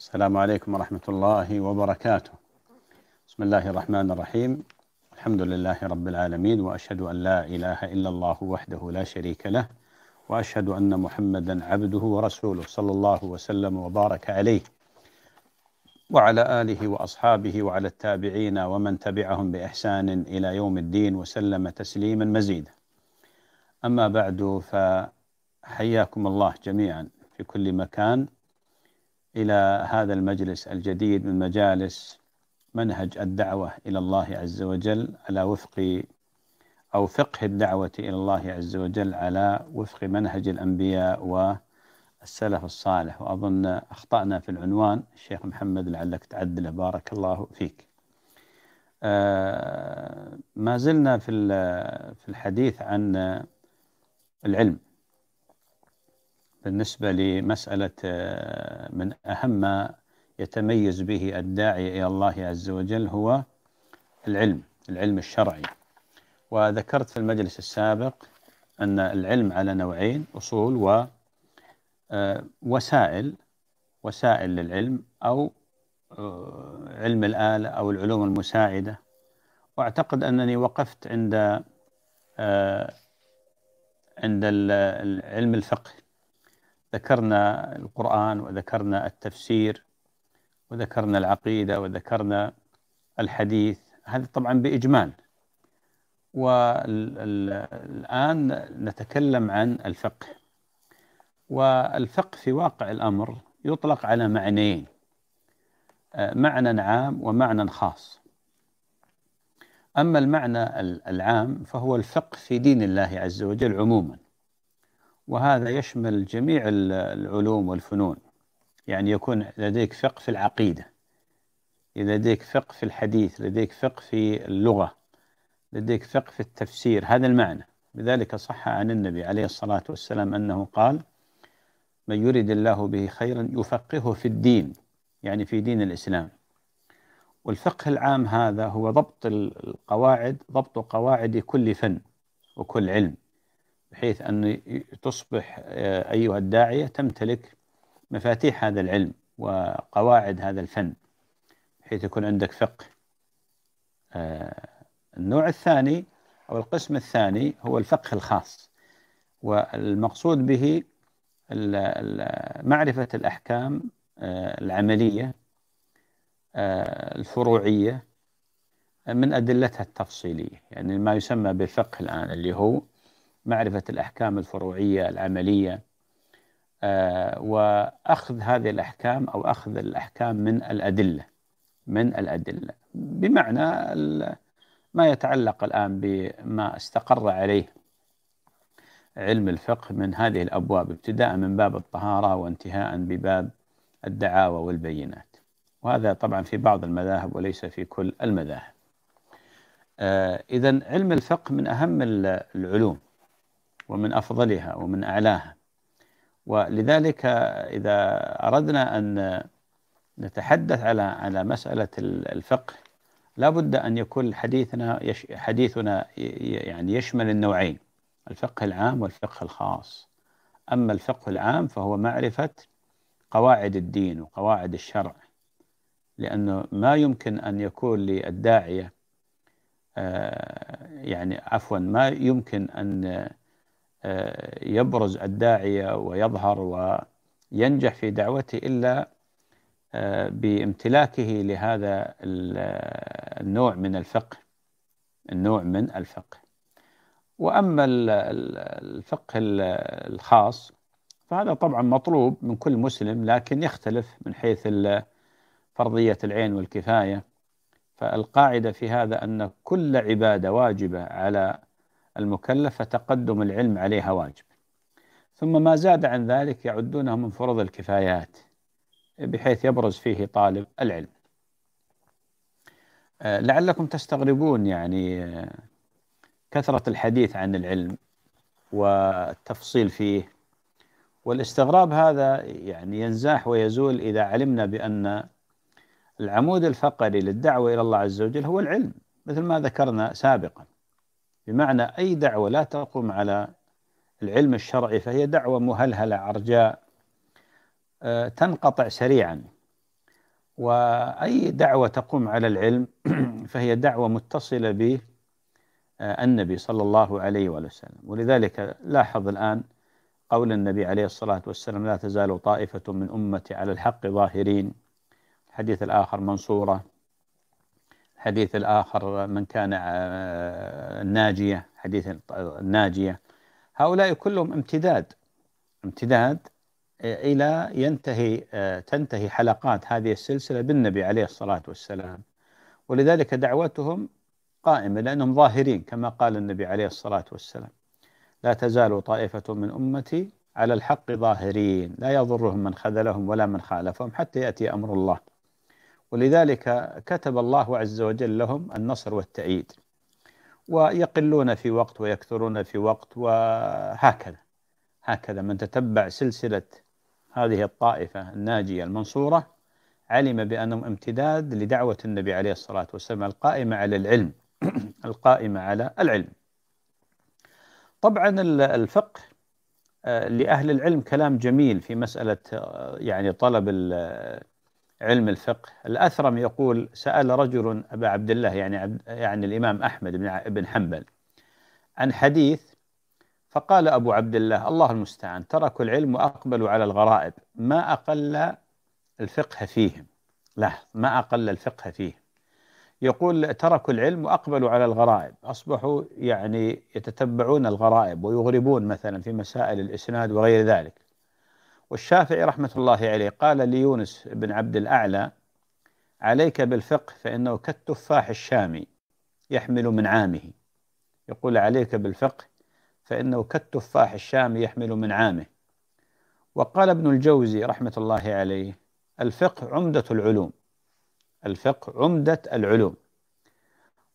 السلام عليكم ورحمة الله وبركاته بسم الله الرحمن الرحيم الحمد لله رب العالمين وأشهد أن لا إله إلا الله وحده لا شريك له وأشهد أن محمدا عبده ورسوله صلى الله وسلم وبارك عليه وعلى آله وأصحابه وعلى التابعين ومن تبعهم بإحسان إلى يوم الدين وسلم تسليما مزيدا أما بعد فحياكم الله جميعا في كل مكان إلى هذا المجلس الجديد من مجالس منهج الدعوة إلى الله عز وجل على وفق أو فقه الدعوة إلى الله عز وجل على وفق منهج الأنبياء والسلف الصالح وأظن أخطأنا في العنوان الشيخ محمد لعلك تعدله بارك الله فيك آه، ما زلنا في الحديث عن العلم بالنسبة لمسألة آه، من أهم ما يتميز به الداعي إلى الله عز وجل هو العلم العلم الشرعي وذكرت في المجلس السابق أن العلم على نوعين أصول و آه، وسائل وسائل للعلم أو آه، علم الآلة أو العلوم المساعدة وأعتقد أنني وقفت عند عند علم الفقه ذكرنا القرآن وذكرنا التفسير وذكرنا العقيدة وذكرنا الحديث هذا طبعا بإجمال والآن نتكلم عن الفقه والفقه في واقع الأمر يطلق على معنيين معنى عام ومعنى خاص أما المعنى العام فهو الفقه في دين الله عز وجل عموماً وهذا يشمل جميع العلوم والفنون يعني يكون لديك فقه في العقيدة لديك فقه في الحديث لديك فقه في اللغة لديك فقه في التفسير هذا المعنى لذلك صح عن النبي عليه الصلاة والسلام أنه قال من يريد الله به خيرا يفقهه في الدين يعني في دين الإسلام والفقه العام هذا هو ضبط القواعد ضبط قواعد كل فن وكل علم بحيث أن تصبح آه، أيها الداعية تمتلك مفاتيح هذا العلم وقواعد هذا الفن بحيث يكون عندك فقه آه، النوع الثاني أو القسم الثاني هو الفقه الخاص والمقصود به معرفة الأحكام آه، العملية الفروعية من أدلتها التفصيلية يعني ما يسمى بالفقه الآن اللي هو معرفة الأحكام الفروعية العملية آه، وأخذ هذه الأحكام أو أخذ الأحكام من الأدلة من الأدلة بمعنى ما يتعلق الآن بما استقر عليه علم الفقه من هذه الأبواب ابتداء من باب الطهارة وانتهاء بباب الدعاوى والبينات وهذا طبعا في بعض المذاهب وليس في كل المذاهب آه، إذا علم الفقه من أهم العلوم ومن أفضلها ومن أعلاها ولذلك إذا أردنا أن نتحدث على على مسألة الفقه لا بد أن يكون حديثنا حديثنا يعني يشمل النوعين الفقه العام والفقه الخاص أما الفقه العام فهو معرفة قواعد الدين وقواعد الشرع لأنه ما يمكن أن يكون للداعية آه، يعني عفوا ما يمكن أن آه، يبرز الداعية ويظهر وينجح في دعوته إلا آه، بامتلاكه لهذا آه، النوع من الفقه النوع من الفقه وأما الفقه الخاص فهذا طبعا مطلوب من كل مسلم لكن يختلف من حيث فرضية العين والكفاية فالقاعدة في هذا أن كل عبادة واجبة على المكلفة تقدم العلم عليها واجب ثم ما زاد عن ذلك يعدونه من فروض الكفايات بحيث يبرز فيه طالب العلم آه، لعلكم تستغربون يعني آه، كثرة الحديث عن العلم والتفصيل فيه والاستغراب هذا يعني ينزاح ويزول إذا علمنا بأن العمود الفقري للدعوة إلى الله عز وجل هو العلم مثل ما ذكرنا سابقاً بمعنى أي دعوة لا تقوم على العلم الشرعي فهي دعوة مهلهلة عرجاء آه، تنقطع سريعا وأي دعوة تقوم على العلم فهي دعوة متصلة بالنبي آه، النبي صلى الله عليه وآله وسلم ولذلك لاحظ الآن قول النبي عليه الصلاة والسلام لا تزال طائفة من أمتي على الحق ظاهرين الحديث الآخر منصورة حديث الآخر من كان الناجية آه، حديث الناجية هؤلاء كلهم امتداد امتداد آه، إلى ينتهي آه، تنتهي حلقات هذه السلسلة بالنبي عليه الصلاة والسلام ولذلك دعوتهم قائمة لأنهم ظاهرين كما قال النبي عليه الصلاة والسلام لا تزال طائفة من أمتي على الحق ظاهرين لا يضرهم من خذلهم ولا من خالفهم حتى يأتي أمر الله ولذلك كتب الله عز وجل لهم النصر والتأييد ويقلون في وقت ويكثرون في وقت وهكذا هكذا من تتبع سلسلة هذه الطائفة الناجية المنصورة علم بأنهم امتداد لدعوة النبي عليه الصلاة والسلام القائمة على العلم القائمة على العلم طبعا الفقه آه، لأهل العلم كلام جميل في مسألة آه، يعني طلب علم الفقه الأثرم يقول سأل رجل أبا عبد الله يعني عبد يعني الإمام أحمد بن بن حنبل عن حديث فقال أبو عبد الله الله المستعان تركوا العلم وأقبلوا على الغرائب ما أقل الفقه فيهم لا ما أقل الفقه فيهم يقول تركوا العلم وأقبلوا على الغرائب أصبحوا يعني يتتبعون الغرائب ويغربون مثلا في مسائل الإسناد وغير ذلك والشافعي رحمة الله عليه قال ليونس بن عبد الأعلى عليك بالفقه فإنه كالتفاح الشامي يحمل من عامه يقول عليك بالفقه فإنه كالتفاح الشامي يحمل من عامه وقال ابن الجوزي رحمة الله عليه الفقه عمدة العلوم الفقه عمدة العلوم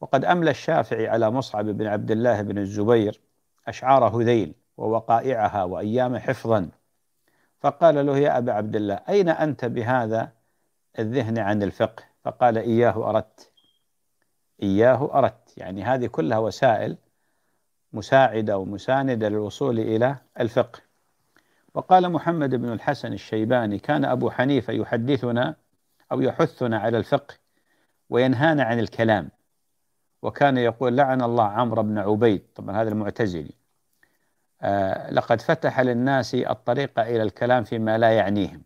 وقد أملى الشافعي على مصعب بن عبد الله بن الزبير أشعار هذيل ووقائعها وأيام حفظا فقال له يا أبا عبد الله أين أنت بهذا الذهن عن الفقه فقال إياه أردت إياه أردت يعني هذه كلها وسائل مساعدة ومساندة للوصول إلى الفقه وقال محمد بن الحسن الشيباني كان أبو حنيفة يحدثنا أو يحثنا على الفقه وينهانا عن الكلام وكان يقول لعن الله عمرو بن عبيد طبعا هذا المعتزلي آه، لقد فتح للناس الطريق إلى الكلام فيما لا يعنيهم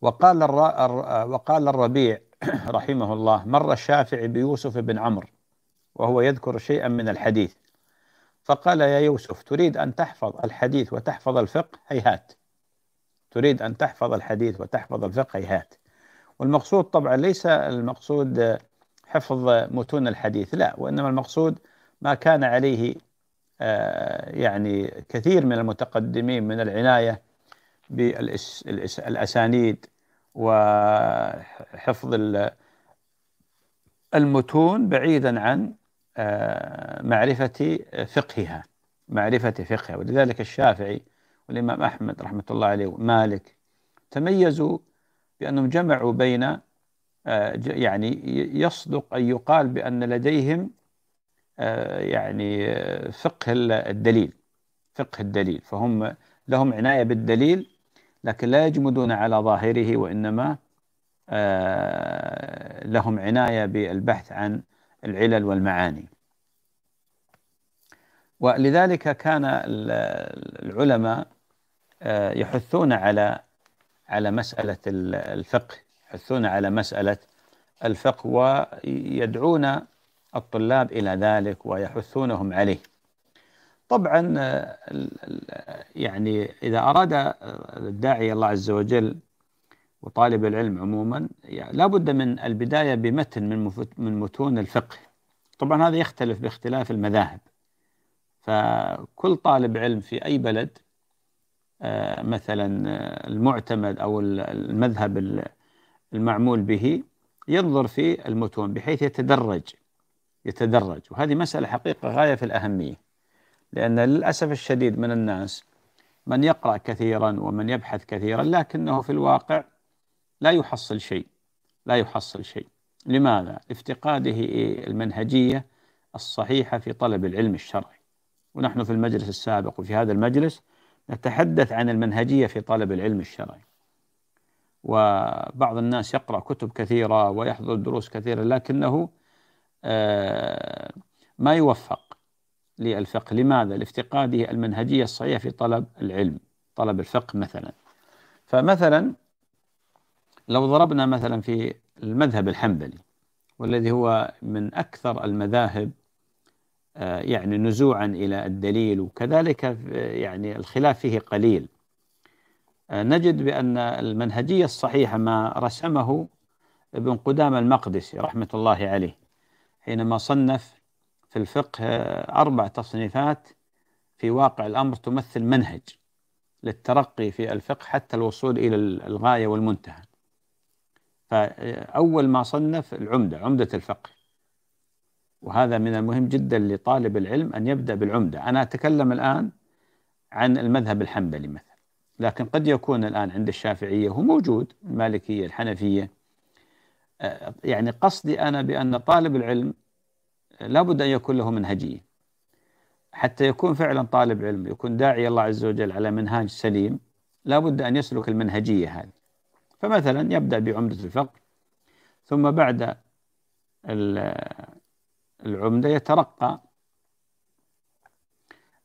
وقال آه، وقال الربيع رحمه الله مر الشافعي بيوسف بن عمرو وهو يذكر شيئا من الحديث فقال يا يوسف تريد أن تحفظ الحديث وتحفظ الفقه هيهات تريد أن تحفظ الحديث وتحفظ الفقه هيهات والمقصود طبعا ليس المقصود حفظ متون الحديث لا وإنما المقصود ما كان عليه آه، يعني كثير من المتقدمين من العناية بالأسانيد وحفظ المتون بعيدا عن آه، معرفة فقهها معرفة فقهها ولذلك الشافعي والإمام أحمد رحمة الله عليه ومالك تميزوا بأنهم جمعوا بين آه، يعني يصدق أن يقال بأن لديهم آه، يعني آه، فقه الدليل فقه الدليل فهم لهم عناية بالدليل لكن لا يجمدون على ظاهره وإنما آه، لهم عناية بالبحث عن العلل والمعاني ولذلك كان العلماء يحثون على على مسألة الفقه يحثون على مسألة الفقه ويدعون الطلاب إلى ذلك ويحثونهم عليه طبعا آه، يعني إذا أراد آه، الداعي الله عز وجل وطالب العلم عموما يعني لا بد من البداية بمتن من من متون الفقه طبعا هذا يختلف باختلاف المذاهب فكل طالب علم في أي بلد آه، مثلا المعتمد أو المذهب المعمول به ينظر في المتون بحيث يتدرج يتدرج وهذه مسألة حقيقة غاية في الأهمية لأن للأسف الشديد من الناس من يقرأ كثيرا ومن يبحث كثيرا لكنه في الواقع لا يحصل شيء لا يحصل شيء لماذا؟ لافتقاده المنهجية الصحيحة في طلب العلم الشرعي ونحن في المجلس السابق وفي هذا المجلس نتحدث عن المنهجية في طلب العلم الشرعي وبعض الناس يقرأ كتب كثيرة ويحضر دروس كثيرة لكنه آه، ما يوفق للفقه لماذا؟ لافتقاده المنهجية الصحيحة في طلب العلم طلب الفقه مثلا فمثلا لو ضربنا مثلا في المذهب الحنبلي والذي هو من أكثر المذاهب آه، يعني نزوعا إلى الدليل وكذلك يعني الخلاف فيه قليل آه، نجد بأن المنهجية الصحيحة ما رسمه ابن قدام المقدسي رحمة الله عليه حينما صنف في الفقه أربع تصنيفات في واقع الأمر تمثل منهج للترقي في الفقه حتى الوصول إلى الغاية والمنتهى فأول ما صنف العمدة عمدة الفقه وهذا من المهم جدا لطالب العلم أن يبدأ بالعمدة أنا أتكلم الآن عن المذهب الحنبلي مثلا لكن قد يكون الآن عند الشافعية هو موجود المالكية الحنفية آه، يعني قصدي أنا بأن طالب العلم آه، لابد أن يكون له منهجية حتى يكون فعلا طالب علم يكون داعي الله عز وجل على منهاج سليم لابد أن يسلك المنهجية هذه فمثلا يبدأ بعمدة الفقر ثم بعد العمدة يترقى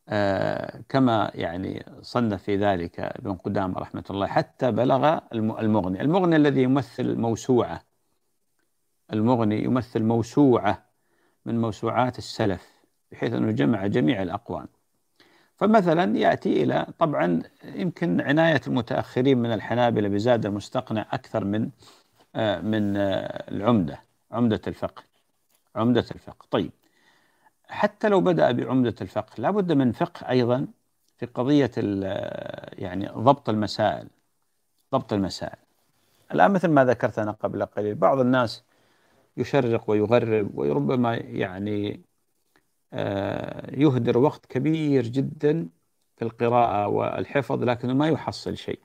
آه، كما يعني صنف في ذلك ابن قدامة رحمة الله حتى بلغ المغني المغني الذي يمثل موسوعة المغني يمثل موسوعة من موسوعات السلف بحيث أنه جمع جميع الأقوال فمثلا يأتي إلى طبعا يمكن عناية المتأخرين من الحنابلة بزاد المستقنع أكثر من آه، من آه، العمدة عمدة الفقه عمدة الفقه طيب حتى لو بدأ بعمدة الفقه لابد من فقه أيضا في قضية آه، يعني ضبط المسائل ضبط المسائل الآن مثل ما ذكرت أنا قبل قليل بعض الناس يشرق ويغرب وربما يعني آه، يهدر وقت كبير جدا في القراءة والحفظ لكنه ما يحصل شيء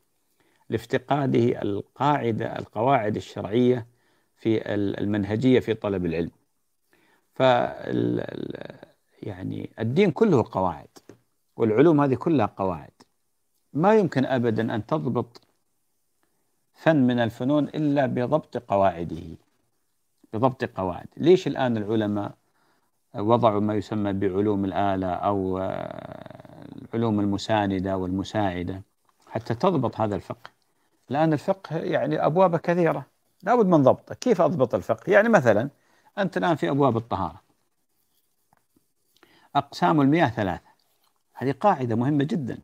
لافتقاده القاعدة القواعد الشرعية في المنهجية في طلب العلم ف يعني الدين كله قواعد والعلوم هذه كلها قواعد ما يمكن أبدا أن تضبط فن من الفنون إلا بضبط قواعده بضبط قواعد ليش الآن العلماء وضعوا ما يسمى بعلوم الآلة أو آه، العلوم المساندة والمساعدة حتى تضبط هذا الفقه الآن الفقه يعني أبوابه كثيرة لابد من ضبطه كيف أضبط الفقه يعني مثلا أنت الآن في أبواب الطهارة أقسام المياه ثلاثة هذه قاعدة مهمة جدا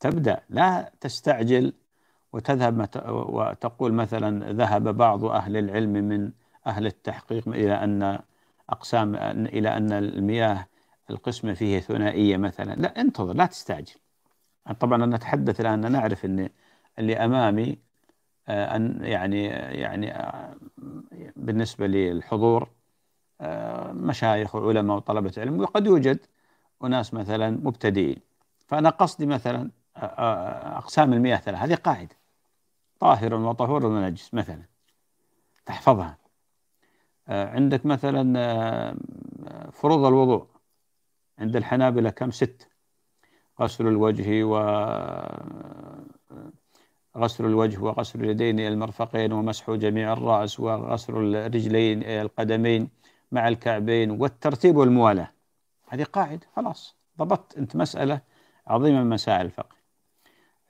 تبدأ لا تستعجل وتذهب وتقول مثلا ذهب بعض أهل العلم من أهل التحقيق إلى أن أقسام إلى أن المياه القسمة فيه ثنائية مثلا لا انتظر لا تستعجل طبعا أنا أتحدث الآن أنا نعرف أن اللي أمامي آه، أن يعني يعني آه، بالنسبة للحضور آه، مشايخ وعلماء وطلبة علم وقد يوجد أناس مثلا مبتدئين فأنا قصدي مثلا أقسام المياه ثلاثة هذه قاعدة طاهر وطهور ونجس مثلا تحفظها آه، عندك مثلا آه، فروض الوضوء عند الحنابلة كم ست غسل الوجه و آه، غسل الوجه وغسل اليدين المرفقين ومسح جميع الرأس وغسل الرجلين القدمين مع الكعبين والترتيب والموالاة هذه قاعدة خلاص ضبطت أنت مسألة عظيمة من مسائل الفقه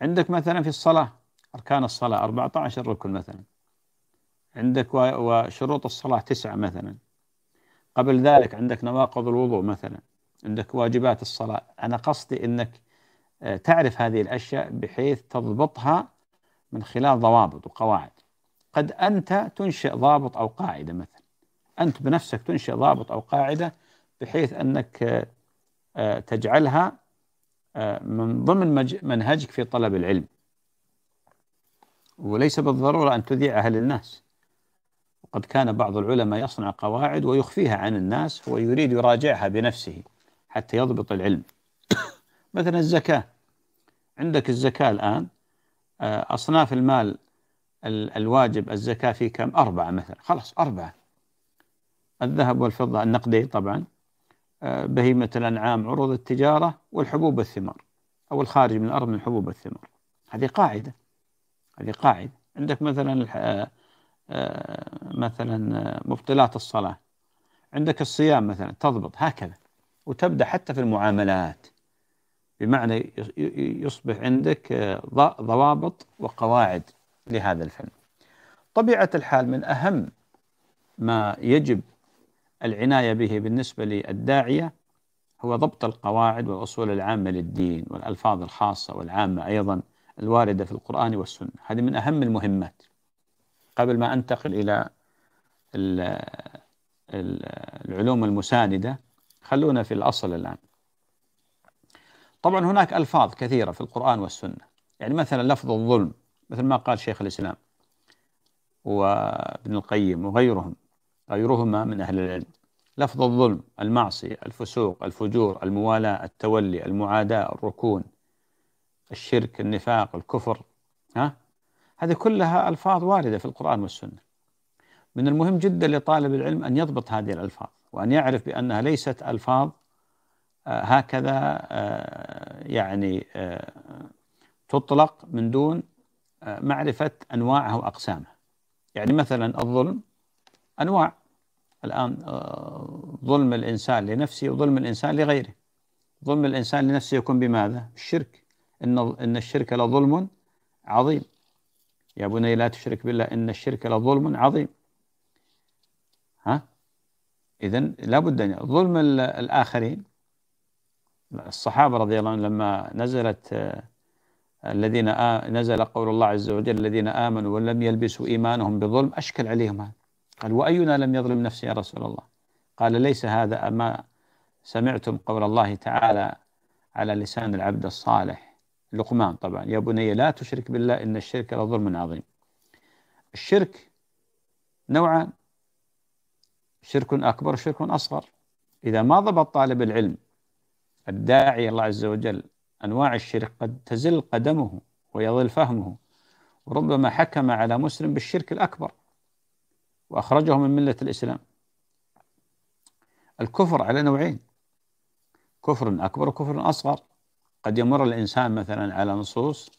عندك مثلا في الصلاة أركان الصلاة 14 ركن مثلا عندك وشروط الصلاة تسعة مثلا قبل ذلك عندك نواقض الوضوء مثلا عندك واجبات الصلاة أنا قصدي أنك آه، تعرف هذه الأشياء بحيث تضبطها من خلال ضوابط وقواعد قد أنت تنشئ ضابط أو قاعدة مثلا أنت بنفسك تنشئ ضابط أو قاعدة بحيث أنك آه، آه، تجعلها من ضمن منهجك في طلب العلم وليس بالضرورة أن تذيعها للناس وقد كان بعض العلماء يصنع قواعد ويخفيها عن الناس هو يريد يراجعها بنفسه حتى يضبط العلم مثلا الزكاة عندك الزكاة الآن آه، أصناف المال الواجب الزكاة في كم أربعة مثلا خلاص أربعة الذهب والفضة النقدين طبعا آه، بهيمة الأنعام عروض التجارة والحبوب والثمار أو الخارج من الأرض من حبوب والثمار هذه قاعدة هذه قاعدة عندك مثلا آه، مثلا مبطلات الصلاة عندك الصيام مثلا تضبط هكذا وتبدأ حتى في المعاملات بمعنى يصبح عندك ضوابط وقواعد لهذا الفن طبيعة الحال من أهم ما يجب العناية به بالنسبة للداعية هو ضبط القواعد والأصول العامة للدين والألفاظ الخاصة والعامة أيضا الواردة في القرآن والسنة هذه من أهم المهمات قبل ما أنتقل إلى العلوم المساندة خلونا في الأصل الآن طبعا هناك ألفاظ كثيرة في القرآن والسنة يعني مثلا لفظ الظلم مثل ما قال شيخ الإسلام وابن القيم وغيرهم غيرهما من أهل العلم لفظ الظلم المعصية الفسوق الفجور الموالاة التولي المعاداة الركون الشرك النفاق الكفر ها هذه كلها ألفاظ واردة في القرآن والسنة من المهم جدا لطالب العلم أن يضبط هذه الألفاظ وأن يعرف بأنها ليست ألفاظ آه، هكذا آه، يعني آه، تطلق من دون معرفة انواعها واقسامها. يعني مثلا الظلم أنواع الآن ظلم الإنسان لنفسه وظلم الإنسان لغيره ظلم الإنسان لنفسه يكون بماذا؟ الشرك إن إن الشرك لظلم عظيم يا بني لا تشرك بالله إن الشرك لظلم عظيم ها إذا لابد أن ظلم الآخرين الصحابة رضي الله عنهم لما نزلت آه، الذين نزل قول الله عز وجل الذين آمنوا ولم يلبسوا إيمانهم بظلم أشكل عليهم هذا قال وأينا لم يظلم نفسه يا رسول الله قال ليس هذا أما سمعتم قول الله تعالى على لسان العبد الصالح لقمان طبعا يا بني لا تشرك بالله إن الشرك لظلم عظيم الشرك نوعان شرك أكبر وشرك أصغر إذا ما ضبط طالب العلم الداعي الله عز وجل أنواع الشرك قد تزل قدمه ويضل فهمه وربما حكم على مسلم بالشرك الأكبر وأخرجه من ملة الإسلام الكفر على نوعين كفر أكبر وكفر أصغر قد يمر الإنسان مثلا على نصوص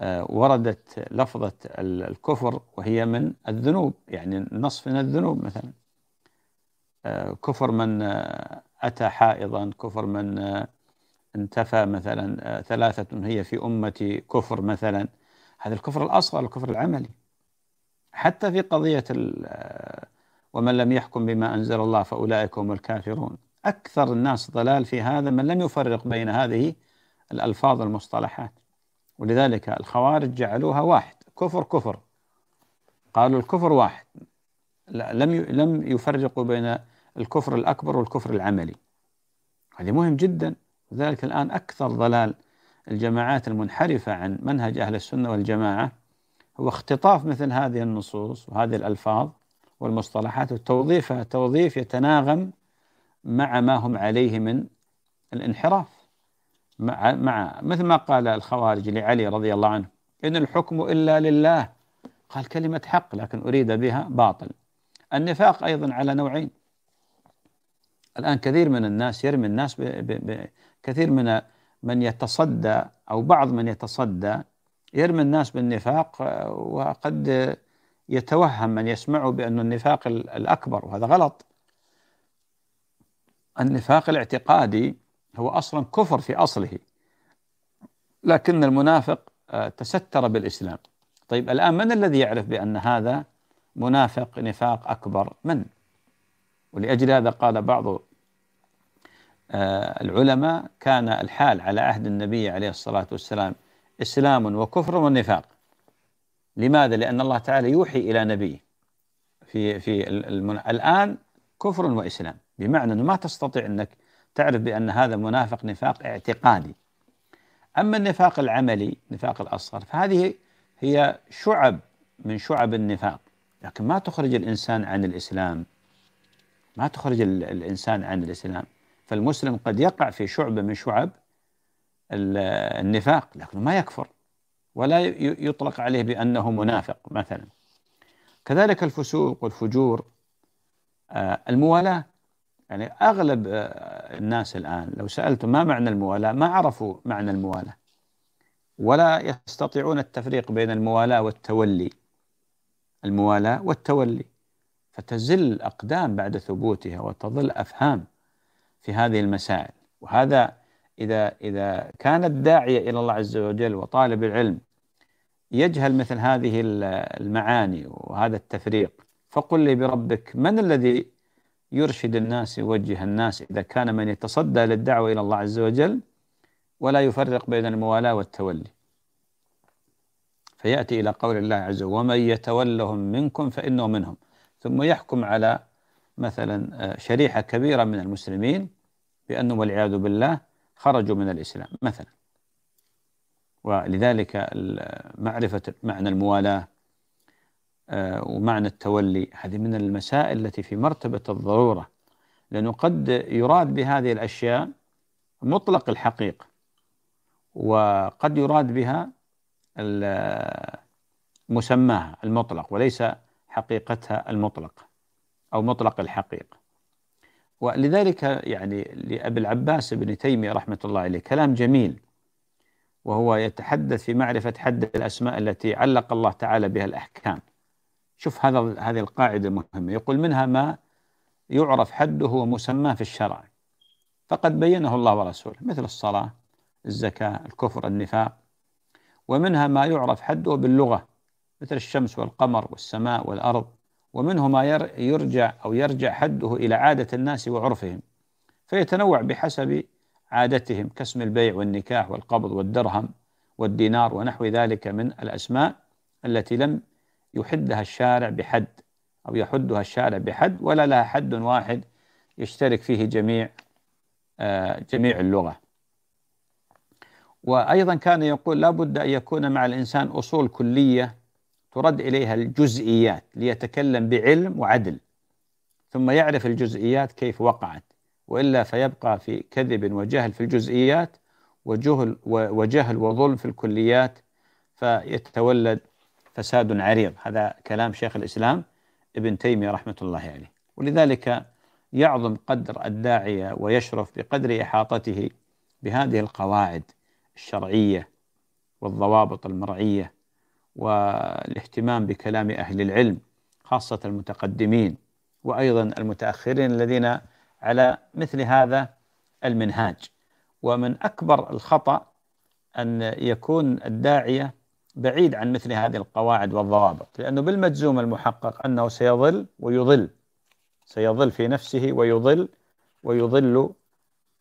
آه، وردت لفظة الكفر وهي من الذنوب يعني نصف من الذنوب مثلا آه، كفر من آه، أتى حائضا كفر من انتفى مثلا ثلاثة هي في أمتي كفر مثلا هذا الكفر الأصغر الكفر العملي حتى في قضية ومن لم يحكم بما أنزل الله فأولئك هم الكافرون أكثر الناس ضلال في هذا من لم يفرق بين هذه الألفاظ والمصطلحات ولذلك الخوارج جعلوها واحد كفر كفر قالوا الكفر واحد لم لم يفرقوا بين الكفر الأكبر والكفر العملي هذه مهم جدا لذلك الآن أكثر ضلال الجماعات المنحرفة عن منهج أهل السنة والجماعة هو اختطاف مثل هذه النصوص وهذه الألفاظ والمصطلحات وتوظيفها توظيف يتناغم مع ما هم عليه من الانحراف مع مع مثل ما قال الخوارج لعلي رضي الله عنه إن الحكم إلا لله قال كلمة حق لكن أريد بها باطل النفاق أيضا على نوعين الآن كثير من الناس يرمي الناس ب ب ب كثير من من يتصدى أو بعض من يتصدى يرمي الناس بالنفاق وقد يتوهم من يسمعه بأن النفاق الأكبر وهذا غلط النفاق الاعتقادي هو أصلا كفر في أصله لكن المنافق آه، تستر بالإسلام طيب الآن من الذي يعرف بأن هذا منافق نفاق أكبر من ولأجل هذا قال بعض آه، العلماء كان الحال على عهد النبي عليه الصلاة والسلام إسلام وكفر ونفاق لماذا؟ لأن الله تعالى يوحي إلى نبيه في في الآن كفر وإسلام بمعنى أنه ما تستطيع أنك تعرف بأن هذا منافق نفاق اعتقادي أما النفاق العملي نفاق الأصغر فهذه هي شعب من شعب النفاق لكن ما تخرج الإنسان عن الإسلام ما تخرج الإنسان عن الإسلام فالمسلم قد يقع في شعبة من شعب النفاق لكنه ما يكفر ولا يطلق عليه بأنه منافق مثلا كذلك الفسوق والفجور آه، الموالاة يعني أغلب آه، الناس الآن لو سألتم ما معنى الموالاة ما عرفوا معنى الموالاة ولا يستطيعون التفريق بين الموالاة والتولي الموالاة والتولي فتزل الاقدام بعد ثبوتها وتظل أفهام في هذه المسائل وهذا إذا إذا كان الداعية إلى الله عز وجل وطالب العلم يجهل مثل هذه المعاني وهذا التفريق فقل لي بربك من الذي يرشد الناس يوجه الناس إذا كان من يتصدى للدعوة إلى الله عز وجل ولا يفرق بين الموالاة والتولي فيأتي إلى قول الله عز وجل ومن يتولهم منكم فإنه منهم ثم يحكم على مثلا آه، شريحة كبيرة من المسلمين بأنهم والعياذ بالله خرجوا من الإسلام مثلا ولذلك آه، معرفة معنى الموالاة آه، ومعنى التولي هذه من المسائل التي في مرتبة الضرورة لأنه قد يراد بهذه الأشياء مطلق الحقيقة وقد يراد بها مسماها المطلق وليس حقيقتها المطلقة أو مطلق الحقيقة ولذلك يعني لأبي العباس بن تيمية رحمة الله عليه كلام جميل وهو يتحدث في معرفة حد الأسماء التي علق الله تعالى بها الأحكام شوف هذا هذه القاعدة مهمة يقول منها ما يعرف حده ومسماه في الشرع فقد بينه الله ورسوله مثل الصلاة الزكاة الكفر النفاق ومنها ما يعرف حده باللغة مثل الشمس والقمر والسماء والأرض ومنه ما يرجع أو يرجع حده إلى عادة الناس وعرفهم فيتنوع بحسب عادتهم كاسم البيع والنكاح والقبض والدرهم والدينار ونحو ذلك من الأسماء التي لم يحدها الشارع بحد أو يحدها الشارع بحد ولا لها حد واحد يشترك فيه جميع آه، جميع اللغة وأيضا كان يقول لابد أن يكون مع الإنسان أصول كلية ترد إليها الجزئيات ليتكلم بعلم وعدل ثم يعرف الجزئيات كيف وقعت وإلا فيبقى في كذب وجهل في الجزئيات وجهل وجهل وظلم في الكليات فيتولد فساد عريض هذا كلام شيخ الإسلام ابن تيمية رحمة الله عليه ولذلك يعظم قدر الداعية ويشرف بقدر إحاطته بهذه القواعد الشرعية والضوابط المرعية والاهتمام بكلام أهل العلم خاصة المتقدمين وأيضا المتأخرين الذين على مثل هذا المنهاج ومن أكبر الخطأ أن يكون الداعية بعيد عن مثل هذه القواعد والضوابط لأنه بالمجزوم المحقق أنه سيظل ويظل سيظل في نفسه ويظل ويظل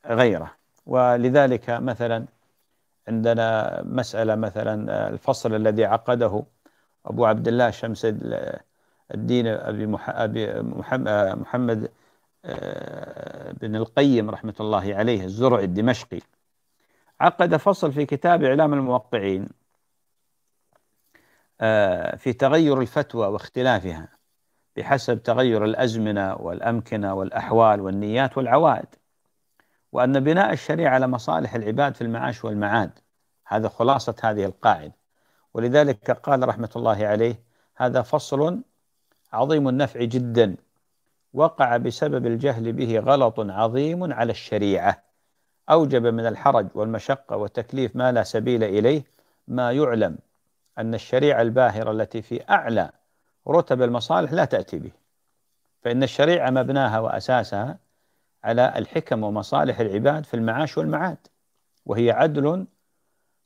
غيره ولذلك مثلا عندنا مسألة مثلا الفصل الذي عقده أبو عبد الله شمس الدين أبي محمد آه، بن القيم رحمة الله عليه الزرعي الدمشقي عقد فصل في كتاب إعلام الموقعين آه، في تغير الفتوى واختلافها بحسب تغير الازمنه والامكنه والاحوال والنيات والعوائد وان بناء الشريعه على مصالح العباد في المعاش والمعاد هذا خلاصه هذه القاعده ولذلك قال رحمه الله عليه هذا فصل عظيم النفع جدا وقع بسبب الجهل به غلط عظيم على الشريعه اوجب من الحرج والمشقه والتكليف ما لا سبيل اليه ما يعلم أن الشريعة الباهرة التي في أعلى رتب المصالح لا تأتي به فإن الشريعة مبناها وأساسها على الحكم ومصالح العباد في المعاش والمعاد وهي عدل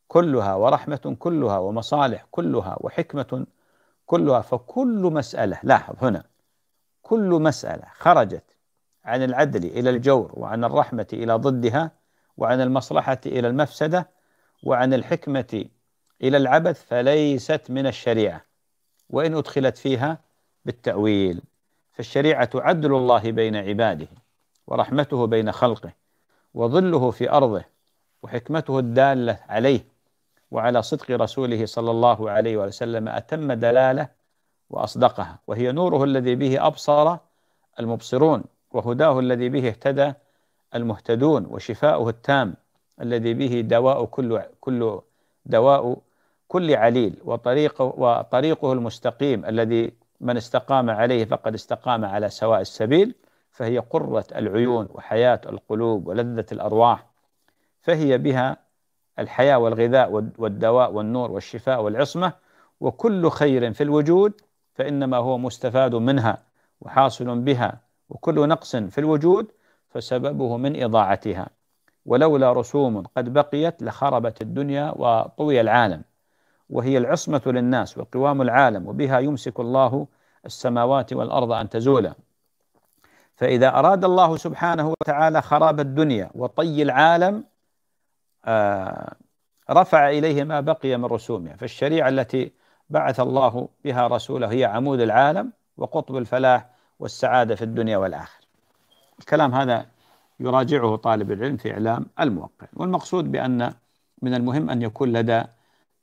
كلها ورحمة كلها ومصالح كلها وحكمة كلها فكل مسألة لاحظ هنا كل مسألة خرجت عن العدل إلى الجور وعن الرحمة إلى ضدها وعن المصلحة إلى المفسدة وعن الحكمة إلى العبث فليست من الشريعة وإن أدخلت فيها بالتأويل فالشريعة عدل الله بين عباده ورحمته بين خلقه وظله في أرضه وحكمته الدالة عليه وعلى صدق رسوله صلى الله عليه وسلم أتم دلالة وأصدقها وهي نوره الذي به أبصر المبصرون وهداه الذي به اهتدى المهتدون وشفاؤه التام الذي به دواء كل كل دواء كل عليل وطريقه وطريقه المستقيم الذي من استقام عليه فقد استقام على سواء السبيل فهي قرة العيون وحياة القلوب ولذة الأرواح فهي بها الحياة والغذاء والدواء والنور والشفاء والعصمة وكل خير في الوجود فإنما هو مستفاد منها وحاصل بها وكل نقص في الوجود فسببه من إضاعتها ولولا رسوم قد بقيت لخربت الدنيا وطوي العالم وهي العصمة للناس وقوام العالم وبها يمسك الله السماوات والأرض أن تزولا فإذا أراد الله سبحانه وتعالى خراب الدنيا وطي العالم آه، رفع إليه ما بقي من رسومها فالشريعة التي بعث الله بها رسوله هي عمود العالم وقطب الفلاح والسعادة في الدنيا والآخرة الكلام هذا يراجعه طالب العلم في إعلام الموقع والمقصود بأن من المهم أن يكون لدى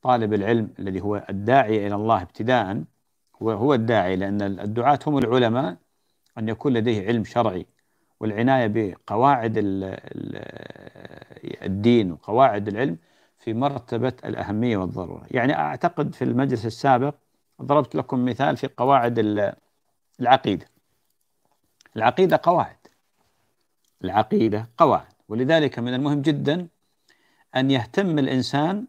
طالب العلم الذي هو الداعي إلى الله ابتداء هو هو الداعي لأن الدعاة هم العلماء أن يكون لديه علم شرعي والعناية بقواعد الدين وقواعد العلم في مرتبة الأهمية والضرورة يعني أعتقد في المجلس السابق ضربت لكم مثال في قواعد العقيدة العقيدة قواعد العقيدة قواعد ولذلك من المهم جدا أن يهتم الإنسان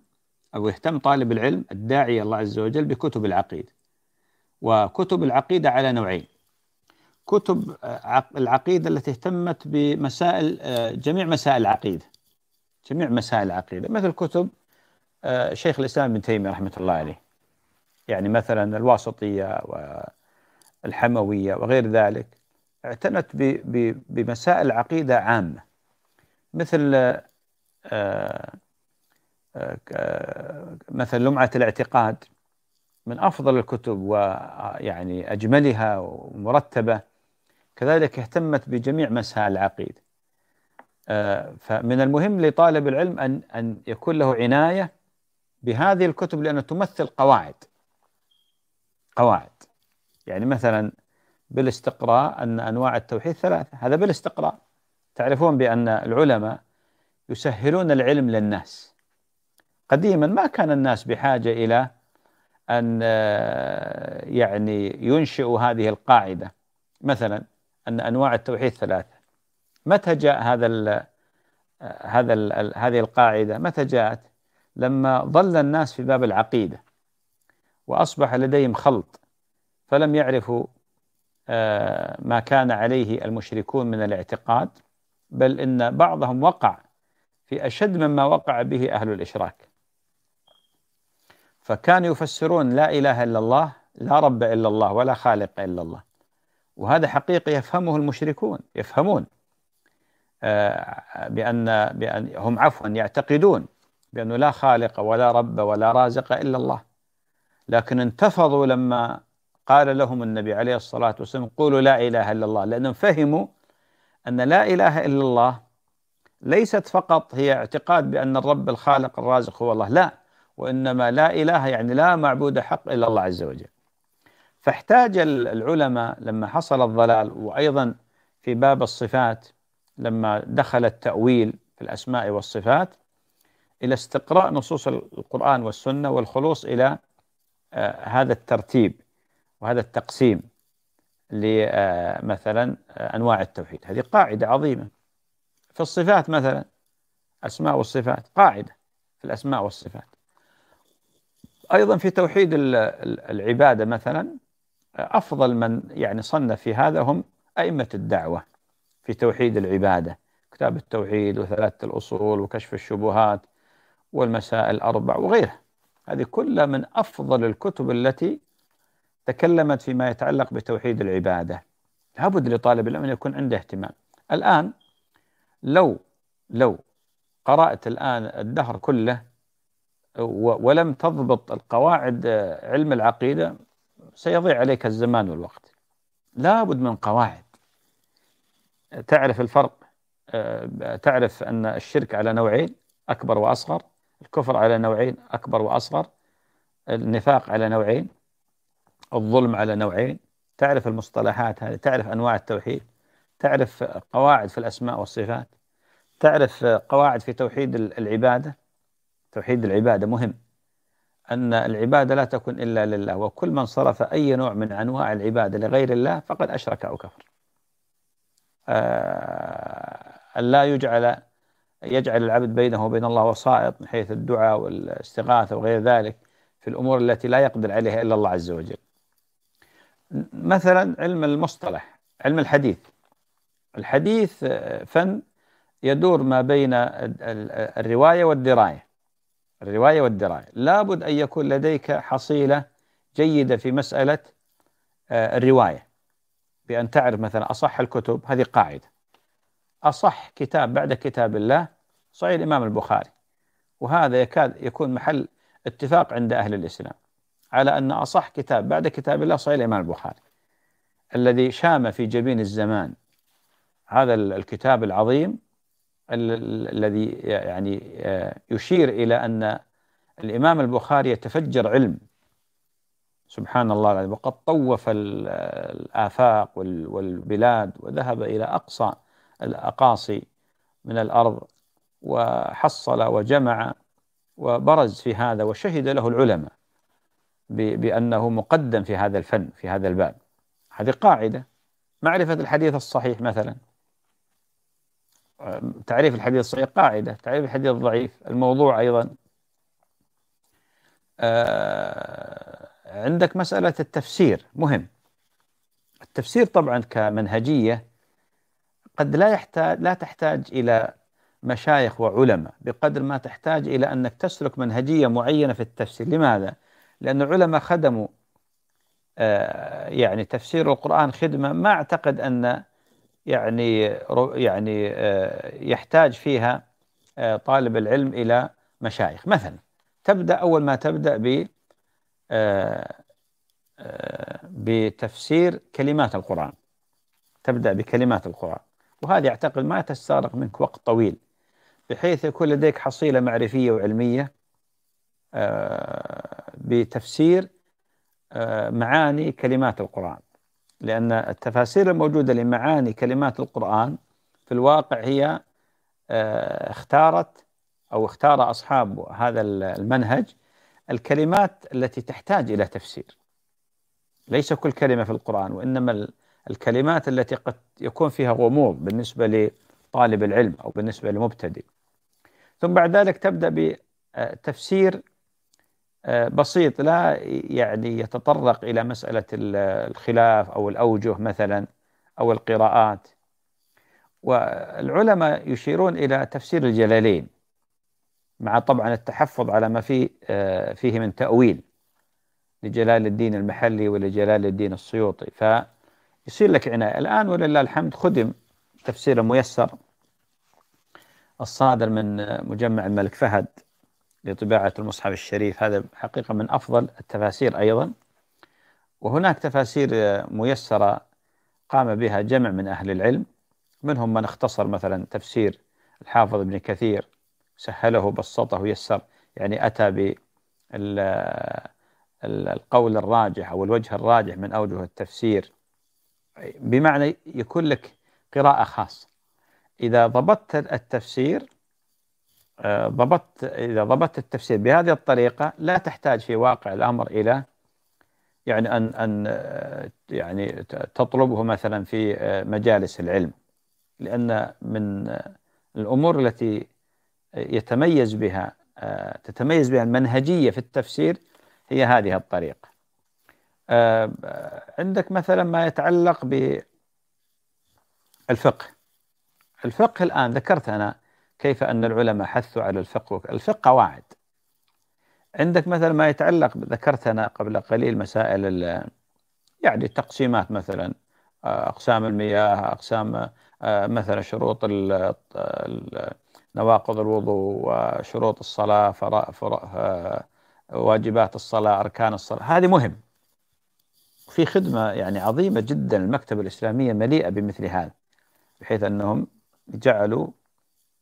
أو يهتم طالب العلم الداعي الله عز وجل بكتب العقيدة وكتب العقيدة على نوعين كتب آه، العقيدة التي اهتمت بمسائل آه، جميع مسائل العقيدة جميع مسائل العقيدة مثل كتب آه، شيخ الإسلام ابن تيمية رحمة الله عليه يعني مثلا الواسطية والحموية وغير ذلك اعتنت بمسائل عقيدة عامة مثل آه مثلا لمعة الاعتقاد من أفضل الكتب ويعني أجملها ومرتبة كذلك اهتمت بجميع مسائل العقيدة فمن المهم لطالب العلم أن أن يكون له عناية بهذه الكتب لأنها تمثل قواعد قواعد يعني مثلا بالاستقراء أن أنواع التوحيد ثلاثة هذا بالاستقراء تعرفون بأن العلماء يسهلون العلم للناس قديما ما كان الناس بحاجة إلى أن آه، يعني ينشئوا هذه القاعدة مثلا أن أنواع التوحيد ثلاثة متى جاء هذا ال آه، هذا ال هذه القاعدة متى جاءت لما ضل الناس في باب العقيدة وأصبح لديهم خلط فلم يعرفوا آه، ما كان عليه المشركون من الاعتقاد بل إن بعضهم وقع في أشد مما وقع به أهل الإشراك فكانوا يفسرون لا إله إلا الله لا رب إلا الله ولا خالق إلا الله وهذا حقيقة يفهمه المشركون يفهمون آه، بأن بأن هم عفوا يعتقدون بأنه لا خالق ولا رب ولا رازق إلا الله لكن انتفضوا لما قال لهم النبي عليه الصلاة والسلام قولوا لا إله إلا الله لأنهم فهموا أن لا إله إلا الله ليست فقط هي اعتقاد بأن الرب الخالق الرازق هو الله لا وإنما لا إله يعني لا معبود حق إلا الله عز وجل فاحتاج العلماء لما حصل الضلال وأيضا في باب الصفات لما دخل التأويل في الأسماء والصفات إلى استقراء نصوص القرآن والسنة والخلوص إلى آه، هذا الترتيب وهذا التقسيم لمثلا آه، آه، أنواع التوحيد هذه قاعدة عظيمة في الصفات مثلا أسماء والصفات قاعدة في الأسماء والصفات ايضا في توحيد العباده مثلا افضل من يعني صنف في هذا هم ائمه الدعوه في توحيد العباده كتاب التوحيد وثلاثه الاصول وكشف الشبهات والمسائل الاربع وغيرها هذه كلها من افضل الكتب التي تكلمت فيما يتعلق بتوحيد العباده لابد لطالب العلم ان يكون عنده اهتمام الان لو لو قرات الان الدهر كله ولم تضبط القواعد آه، علم العقيدة سيضيع عليك الزمان والوقت لابد من قواعد تعرف الفرق آه، تعرف أن الشرك على نوعين أكبر وأصغر الكفر على نوعين أكبر وأصغر النفاق على نوعين الظلم على نوعين تعرف المصطلحات هذه تعرف أنواع التوحيد تعرف قواعد في الأسماء والصفات تعرف قواعد في توحيد العبادة توحيد العبادة مهم أن العبادة لا تكون إلا لله وكل من صرف أي نوع من أنواع العبادة لغير الله فقد أشرك أو كفر آه، أن لا يجعل يجعل العبد بينه وبين الله وسائط من حيث الدعاء والاستغاثة وغير ذلك في الأمور التي لا يقدر عليها إلا الله عز وجل مثلا علم المصطلح علم الحديث الحديث آه، فن يدور ما بين الرواية والدراية الرواية والدراية لابد أن يكون لديك حصيلة جيدة في مسألة آه، الرواية بأن تعرف مثلا أصح الكتب هذه قاعدة أصح كتاب بعد كتاب الله صحيح الإمام البخاري وهذا يكاد يكون محل اتفاق عند أهل الإسلام على أن أصح كتاب بعد كتاب الله صحيح الإمام البخاري الذي شام في جبين الزمان هذا الكتاب العظيم الذي يعني آه، يشير إلى أن الإمام البخاري يتفجر علم سبحان الله العظيم وقد طوف الآفاق والبلاد وذهب إلى أقصى الأقاصي من الأرض وحصل وجمع وبرز في هذا وشهد له العلماء بأنه مقدم في هذا الفن في هذا الباب هذه قاعدة معرفة الحديث الصحيح مثلا تعريف الحديث الصحيح قاعدة تعريف الحديث الضعيف الموضوع أيضا آه، عندك مسألة التفسير مهم التفسير طبعا كمنهجية قد لا يحتاج لا تحتاج إلى مشايخ وعلماء بقدر ما تحتاج إلى أنك تسلك منهجية معينة في التفسير لماذا؟ لأن العلماء خدموا آه، يعني تفسير القرآن خدمة ما أعتقد أن يعني يعني آه، يحتاج فيها آه، طالب العلم الى مشايخ مثلا تبدا اول ما تبدا ب آه، بتفسير كلمات القران تبدا بكلمات القران وهذا اعتقد ما تستغرق منك وقت طويل بحيث يكون لديك حصيله معرفيه وعلميه بتفسير معاني كلمات القرآن لأن التفاسير الموجودة لمعاني كلمات القرآن في الواقع هي آه، اختارت أو اختار أصحاب هذا المنهج الكلمات التي تحتاج إلى تفسير ليس كل كلمة في القرآن وإنما الكلمات التي قد يكون فيها غموض بالنسبة لطالب العلم أو بالنسبة للمبتدئ ثم بعد ذلك تبدأ بتفسير آه، بسيط لا يعني يتطرق إلى مسألة الخلاف أو الأوجه مثلا أو القراءات والعلماء يشيرون إلى تفسير الجلالين مع طبعا التحفظ على ما فيه آه، فيه من تأويل لجلال الدين المحلي ولجلال الدين السيوطي فيصير لك عناية الآن ولله الحمد خدم تفسير ميسر الصادر من مجمع الملك فهد لطباعة المصحف الشريف هذا حقيقة من أفضل التفاسير أيضا وهناك تفاسير ميسرة قام بها جمع من أهل العلم منهم من اختصر مثلا تفسير الحافظ ابن كثير سهله بسطه يسر يعني أتى بالقول الراجح أو الوجه الراجح من أوجه التفسير بمعنى يكون لك قراءة خاصة إذا ضبطت التفسير آه، ضبطت إذا ضبطت التفسير بهذه الطريقة لا تحتاج في واقع الأمر إلى يعني أن أن آه، يعني تطلبه مثلا في آه، مجالس العلم لأن من الأمور التي يتميز بها تتميز بها المنهجية في التفسير هي هذه الطريقة عندك مثلا ما يتعلق بالفقه الفقه الآن ذكرت أنا كيف أن العلماء حثوا على الفقه الفقه قواعد عندك مثلا ما يتعلق ذكرت أنا قبل قليل مسائل يعني التقسيمات مثلا آه، أقسام المياه أقسام آه، مثلا شروط نواقض الوضوء وشروط الصلاة فرق فرق آه، واجبات الصلاة أركان الصلاة هذه مهم في خدمة يعني عظيمة جدا المكتبة الإسلامية مليئة بمثل هذا بحيث أنهم جعلوا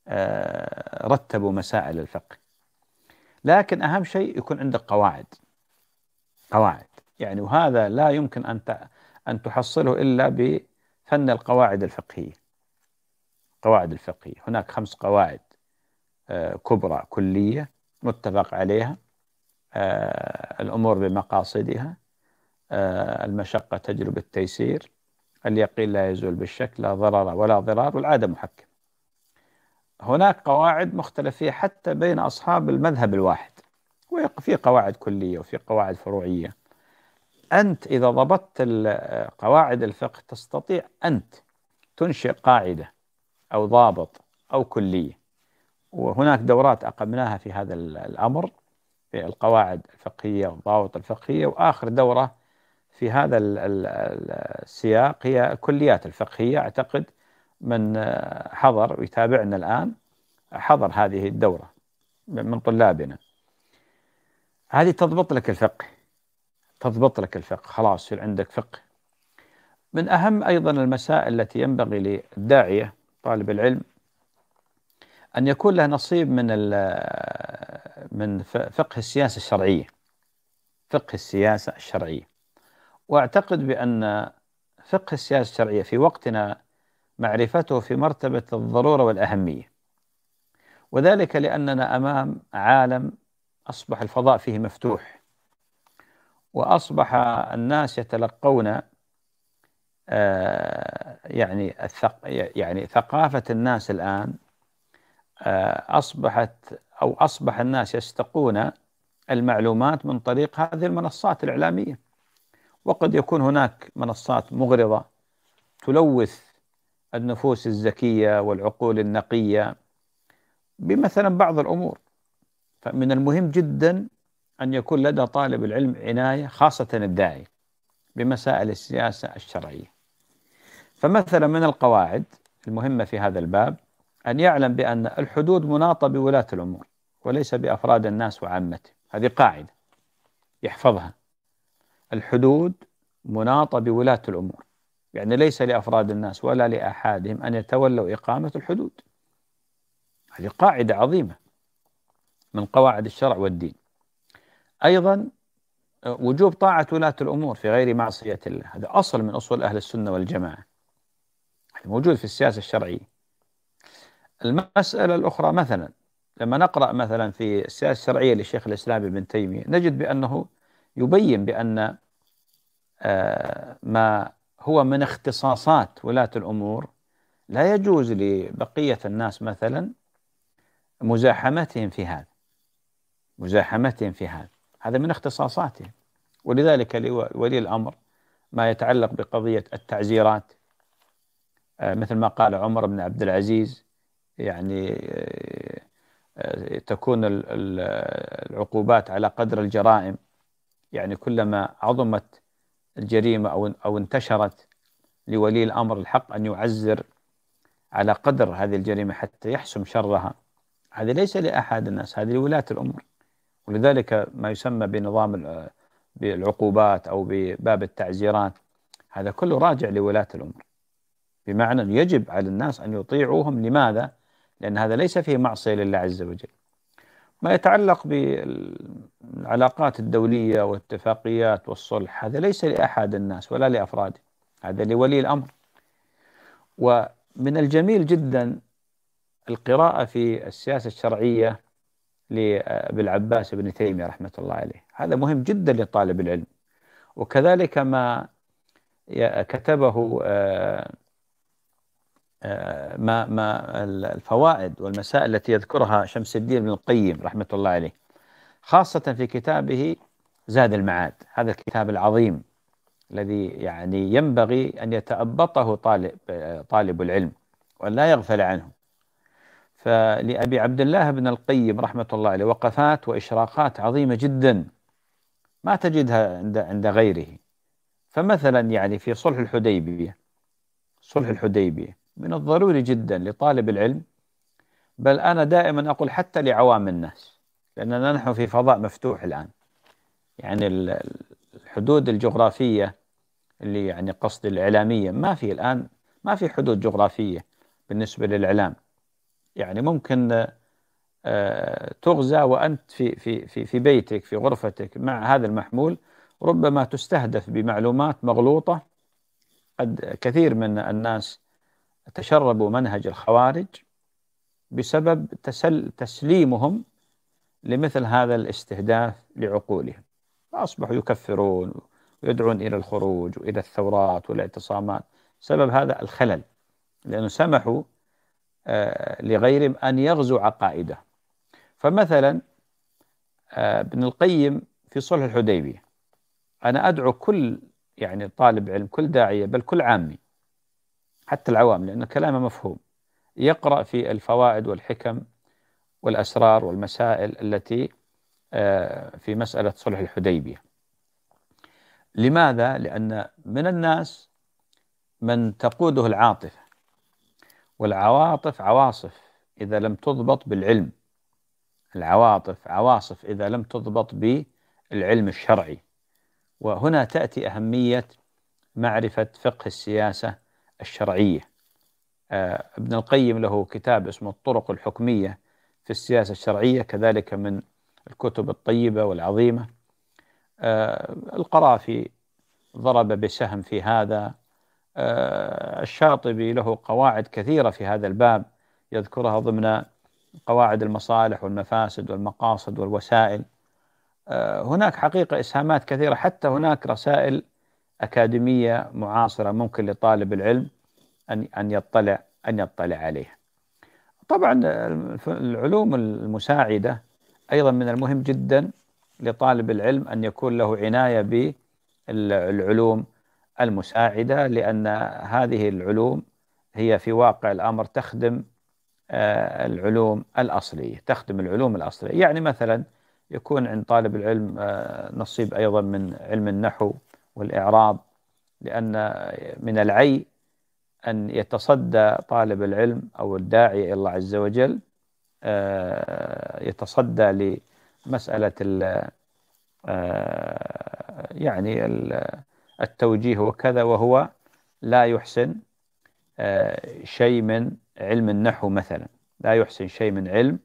آه، رتبوا مسائل الفقه لكن أهم شيء يكون عندك قواعد قواعد يعني وهذا لا يمكن أن أن تحصله إلا بفن القواعد الفقهية قواعد الفقهية هناك خمس قواعد آه، كبرى كلية متفق عليها آه، الأمور بمقاصدها المشقة تجلب التيسير اليقين لا يزول بالشك لا ضرر ولا ضرار والعادة محكمة هناك قواعد مختلفة فيها حتى بين أصحاب المذهب الواحد وفي قواعد كلية وفي قواعد فروعية أنت إذا ضبطت قواعد الفقه تستطيع أنت تنشئ قاعدة أو ضابط أو كلية وهناك دورات أقمناها في هذا الأمر في القواعد الفقهية والضوابط الفقهية وآخر دورة في هذا السياق هي الكليات الفقهية أعتقد من آه، حضر ويتابعنا الآن حضر هذه الدورة من طلابنا هذه تضبط لك الفقه تضبط لك الفقه خلاص يصير عندك فقه من أهم أيضا المسائل التي ينبغي للداعية طالب العلم أن يكون له نصيب من آه، من فقه السياسة الشرعية فقه السياسة الشرعية وأعتقد بأن فقه السياسة الشرعية في وقتنا معرفته في مرتبة الضرورة والأهمية وذلك لأننا أمام عالم أصبح الفضاء فيه مفتوح وأصبح الناس يتلقون آه، يعني الثق يعني ثقافة الناس الآن آه، أصبحت أو أصبح الناس يستقون المعلومات من طريق هذه المنصات الإعلامية وقد يكون هناك منصات مغرضة تلوث النفوس الزكية والعقول النقية بمثلا بعض الأمور فمن المهم جدا أن يكون لدى طالب العلم عناية خاصة الداعي بمسائل السياسة الشرعية فمثلا من القواعد المهمة في هذا الباب أن يعلم بأن الحدود مناطة بولاة الأمور وليس بأفراد الناس وعامته هذه قاعدة يحفظها الحدود مناطة بولاة الأمور يعني ليس لأفراد الناس ولا لاحادهم أن يتولوا إقامة الحدود هذه قاعدة عظيمة من قواعد الشرع والدين أيضا وجوب طاعة ولاة الأمور في غير معصية الله هذا أصل من أصول أهل السنة والجماعة موجود في السياسة الشرعية المسألة الأخرى مثلا لما نقرأ مثلا في السياسة الشرعية للشيخ الإسلام ابن تيمية نجد بأنه يبين بأن آه، ما هو من اختصاصات ولاة الأمور لا يجوز لبقية الناس مثلا مزاحمتهم في هذا مزاحمتهم في هذا هذا من اختصاصاتهم ولذلك ولي الأمر ما يتعلق بقضية التعزيرات آه، مثل ما قال عمر بن عبد العزيز يعني آه، آه، تكون العقوبات على قدر الجرائم يعني كلما عظمت الجريمة أو أو انتشرت لولي الأمر الحق أن يعزر على قدر هذه الجريمة حتى يحسم شرها هذا ليس لأحد الناس هذه لولاة الأمور ولذلك ما يسمى بنظام بالعقوبات أو بباب التعزيرات هذا كله راجع لولاة الأمور بمعنى يجب على الناس أن يطيعوهم لماذا؟ لأن هذا ليس فيه معصية لله عز وجل ما يتعلق بالعلاقات الدولية والاتفاقيات والصلح هذا ليس لأحد الناس ولا لأفراد هذا لولي الأمر ومن الجميل جدا القراءة في السياسة الشرعية لأبي العباس بن تيمية رحمة الله عليه هذا مهم جدا لطالب العلم وكذلك ما كتبه آه، آه، ما ما الفوائد والمسائل التي يذكرها شمس الدين بن القيم رحمه الله عليه خاصه في كتابه زاد المعاد هذا الكتاب العظيم الذي يعني ينبغي ان يتأبطه طالب طالب العلم وان لا يغفل عنه فلأبي عبد الله بن القيم رحمة الله عليه وقفات وإشراقات عظيمة جدا ما تجدها عند عند غيره فمثلا يعني في صلح الحديبية صلح الحديبية من الضروري جدا لطالب العلم بل أنا دائما أقول حتى لعوام الناس لأننا نحن في فضاء مفتوح الآن يعني الحدود الجغرافية اللي يعني قصد الإعلامية ما في الآن ما في حدود جغرافية بالنسبة للإعلام يعني ممكن آه، تغزى وأنت في, في, في, في بيتك في غرفتك مع هذا المحمول ربما تستهدف بمعلومات مغلوطة قد كثير من الناس تشربوا منهج الخوارج بسبب تسل تسليمهم لمثل هذا الاستهداف لعقولهم فأصبحوا يكفرون ويدعون إلى الخروج وإلى الثورات والاعتصامات سبب هذا الخلل لأنه سمحوا آه، لغيرهم أن يغزو عقائده فمثلا آه، ابن القيم في صلح الحديبية أنا أدعو كل يعني طالب علم كل داعية بل كل عامي حتى العوام لأن كلامه مفهوم يقرأ في الفوائد والحكم والأسرار والمسائل التي آه، في مسألة صلح الحديبية لماذا؟ لأن من الناس من تقوده العاطفة والعواطف عواصف إذا لم تضبط بالعلم العواطف عواصف إذا لم تضبط بالعلم الشرعي وهنا تأتي أهمية معرفة فقه السياسة الشرعية آه، ابن القيم له كتاب اسمه الطرق الحكمية في السياسة الشرعية كذلك من الكتب الطيبة والعظيمة آه، القرافي ضرب بسهم في هذا آه، الشاطبي له قواعد كثيرة في هذا الباب يذكرها ضمن قواعد المصالح والمفاسد والمقاصد والوسائل هناك حقيقة إسهامات كثيرة حتى هناك رسائل أكاديمية معاصرة ممكن لطالب العلم أن أن يطلع أن يطلع عليها. طبعا العلوم المساعدة أيضا من المهم جدا لطالب العلم أن يكون له عناية بالعلوم المساعدة لأن هذه العلوم هي في واقع الأمر تخدم آه، العلوم الأصلية تخدم العلوم الأصلية يعني مثلا يكون عند طالب العلم آه، نصيب أيضا من علم النحو والإعراب لأن من العي أن يتصدى طالب العلم أو الداعي إلى الله عز وجل آه، يتصدى لمسألة آه، يعني التوجيه وكذا وهو لا يحسن آه، شيء من علم النحو مثلا لا يحسن شيء من علم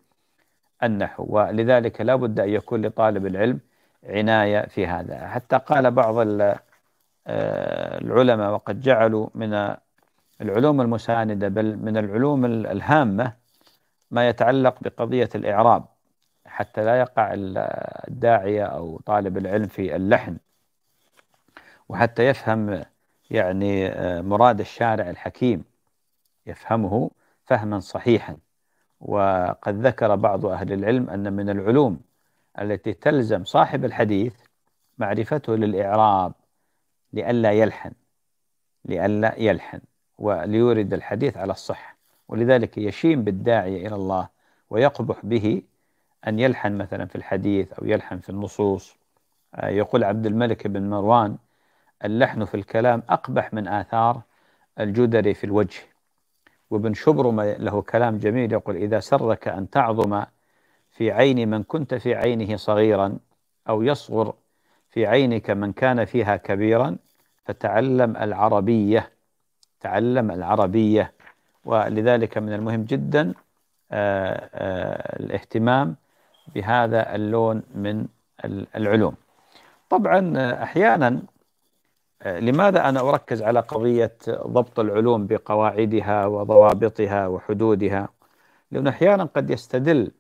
النحو ولذلك لا بد أن يكون لطالب العلم عناية في هذا حتى قال بعض آه، العلماء وقد جعلوا من العلوم المساندة بل من العلوم الهامة ما يتعلق بقضية الإعراب حتى لا يقع الداعية أو طالب العلم في اللحن وحتى يفهم يعني آه، مراد الشارع الحكيم يفهمه فهما صحيحا وقد ذكر بعض أهل العلم أن من العلوم التي تلزم صاحب الحديث معرفته للإعراب لئلا يلحن لئلا يلحن وليورد الحديث على الصحة ولذلك يشين بالداعية إلى الله ويقبح به أن يلحن مثلا في الحديث أو يلحن في النصوص آه، يقول عبد الملك بن مروان اللحن في الكلام أقبح من آثار الجدري في الوجه وابن شبرمة له كلام جميل يقول إذا سرك أن تعظم في عين من كنت في عينه صغيرا أو يصغر في عينك من كان فيها كبيرا فتعلم العربية تعلم العربية ولذلك من المهم جدا آه، آه، الاهتمام بهذا اللون من العلوم طبعا آه، أحيانا لماذا أنا أركز على قضية ضبط العلوم بقواعدها وضوابطها وحدودها لأن أحيانا قد يستدل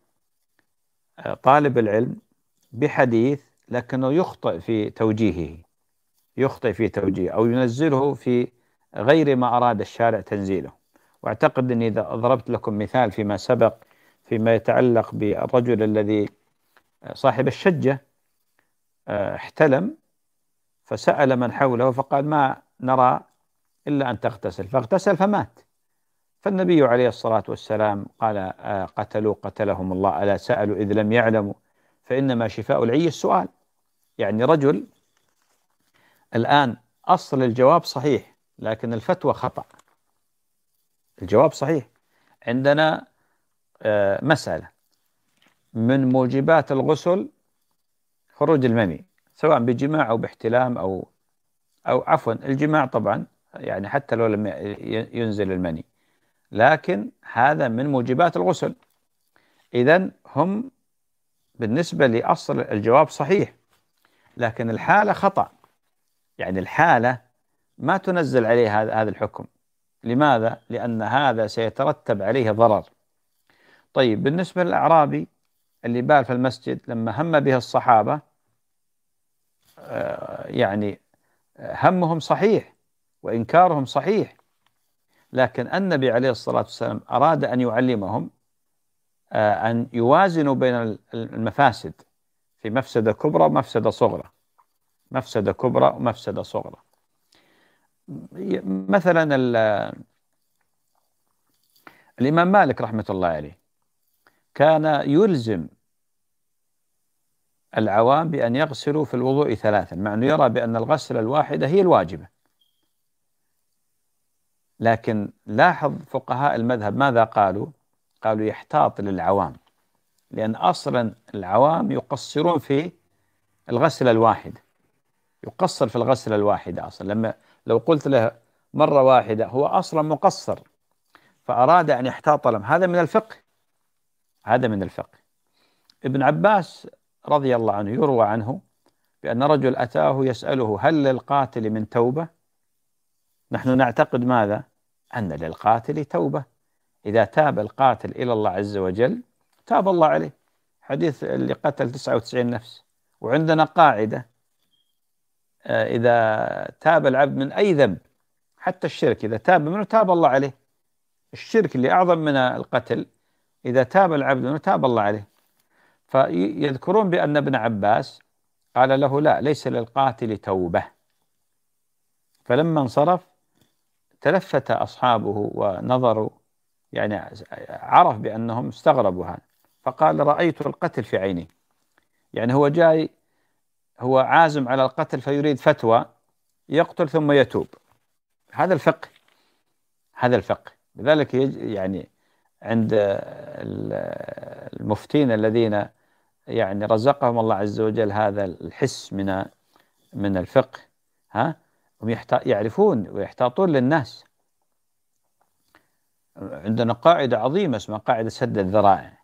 طالب العلم بحديث لكنه يخطئ في توجيهه يخطئ في توجيهه أو ينزله في غير ما أراد الشارع تنزيله وأعتقد أني إذا ضربت لكم مثال فيما سبق فيما يتعلق بالرجل الذي صاحب الشجة آه، احتلم فسأل من حوله فقال ما نرى إلا أن تغتسل فاغتسل فمات فالنبي عليه الصلاة والسلام قال آه، قتلوا قتلهم الله ألا سألوا إذ لم يعلموا فإنما شفاء العي السؤال يعني رجل الآن أصل الجواب صحيح لكن الفتوى خطأ الجواب صحيح عندنا آه، مسألة من موجبات الغسل خروج المني سواء بجماع أو باحتلام أو أو عفوا الجماع طبعا يعني حتى لو لم ينزل المني لكن هذا من موجبات الغسل إذا هم بالنسبة لأصل الجواب صحيح لكن الحالة خطأ يعني الحالة ما تنزل عليه هذا الحكم لماذا؟ لأن هذا سيترتب عليه ضرر طيب بالنسبة للأعرابي اللي بال في المسجد لما هم به الصحابة آه، يعني همهم صحيح وإنكارهم صحيح لكن النبي عليه الصلاة والسلام أراد أن يعلمهم آه، أن يوازنوا بين المفاسد في مفسدة كبرى ومفسدة صغرى مفسدة كبرى ومفسدة صغرى مثلا الإمام مالك رحمة الله عليه كان يلزم العوام بأن يغسلوا في الوضوء ثلاثا مع أنه يرى بأن الغسلة الواحدة هي الواجبة لكن لاحظ فقهاء المذهب ماذا قالوا قالوا يحتاط للعوام لأن أصلا العوام يقصرون في الغسلة الواحدة يقصر في الغسلة الواحدة أصلا لما لو قلت له مرة واحدة هو أصلا مقصر فأراد أن يحتاط لهم هذا من الفقه هذا من الفقه ابن عباس رضي الله عنه يروى عنه بأن رجل أتاه يسأله هل للقاتل من توبة نحن نعتقد ماذا أن للقاتل توبة إذا تاب القاتل إلى الله عز وجل تاب الله عليه حديث اللي قتل 99 نفس وعندنا قاعدة آه، إذا تاب العبد من أي ذنب حتى الشرك إذا تاب منه تاب الله عليه الشرك اللي أعظم من القتل إذا تاب العبد منه تاب الله عليه فيذكرون بأن ابن عباس قال له لا ليس للقاتل توبة فلما انصرف تلفت أصحابه ونظروا يعني عرف بأنهم استغربوا هذا فقال رأيت القتل في عيني يعني هو جاي هو عازم على القتل فيريد فتوى يقتل ثم يتوب هذا الفقه هذا الفقه لذلك يعني عند المفتين الذين يعني رزقهم الله عز وجل هذا الحس من من الفقه ها هم يعرفون ويحتاطون للناس عندنا قاعدة عظيمة اسمها قاعدة سد الذرائع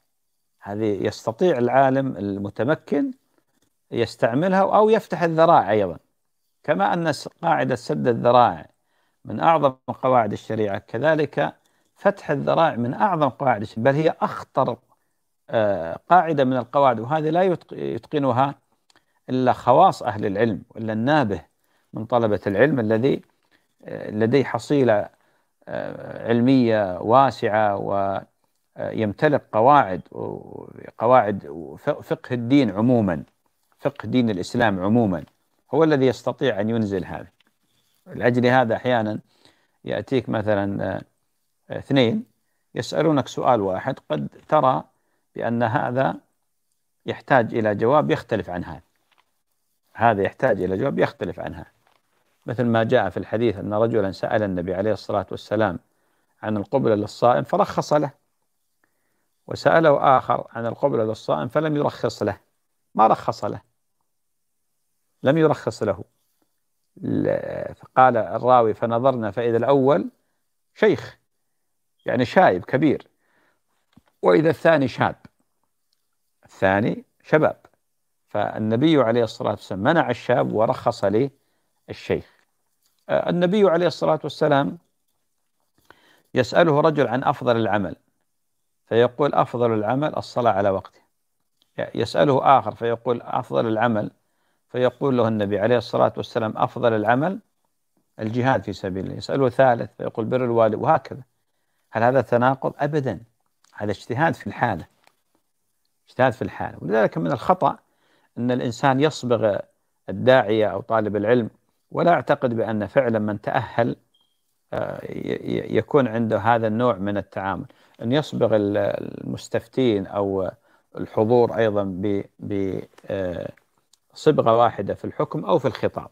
هذه يستطيع العالم المتمكن يستعملها أو يفتح الذرائع أيضا كما أن قاعدة سد الذرائع من أعظم قواعد الشريعة كذلك فتح الذرائع من أعظم قواعد الشريعة بل هي أخطر آه، قاعدة من القواعد وهذه لا يتقنها إلا خواص أهل العلم إلا النابه من طلبة العلم الذي لديه حصيلة آه، علمية واسعة ويمتلك آه، قواعد قواعد فقه الدين عموما فقه دين الإسلام عموما هو الذي يستطيع أن ينزل هذا لأجل هذا أحيانا يأتيك مثلا آه، اثنين يسألونك سؤال واحد قد ترى بأن هذا يحتاج إلى جواب يختلف عن هذا هذا يحتاج إلى جواب يختلف عن هذا مثل ما جاء في الحديث أن رجلا سأل النبي عليه الصلاة والسلام عن القبلة للصائم فرخص له وسأله آخر عن القبلة للصائم فلم يرخص له ما رخص له لم يرخص له فقال الراوي فنظرنا فإذا الأول شيخ يعني شايب كبير وإذا الثاني شاب الثاني شباب فالنبي عليه الصلاة والسلام منع الشاب ورخص ليه الشيخ النبي عليه الصلاة والسلام يسأله رجل عن أفضل العمل فيقول أفضل العمل الصلاة على وقته يسأله آخر فيقول أفضل العمل فيقول له النبي عليه الصلاة والسلام أفضل العمل الجهاد في سبيل الله يسأله ثالث فيقول بر الوالد وهكذا هل هذا تناقض؟ أبدا هذا اجتهاد في الحالة اجتهاد في الحالة ولذلك من الخطأ أن الإنسان يصبغ الداعية أو طالب العلم ولا أعتقد بأن فعلا من تأهل آه، يكون عنده هذا النوع من التعامل أن يصبغ المستفتين أو الحضور أيضا بصبغة آه، واحدة في الحكم أو في الخطاب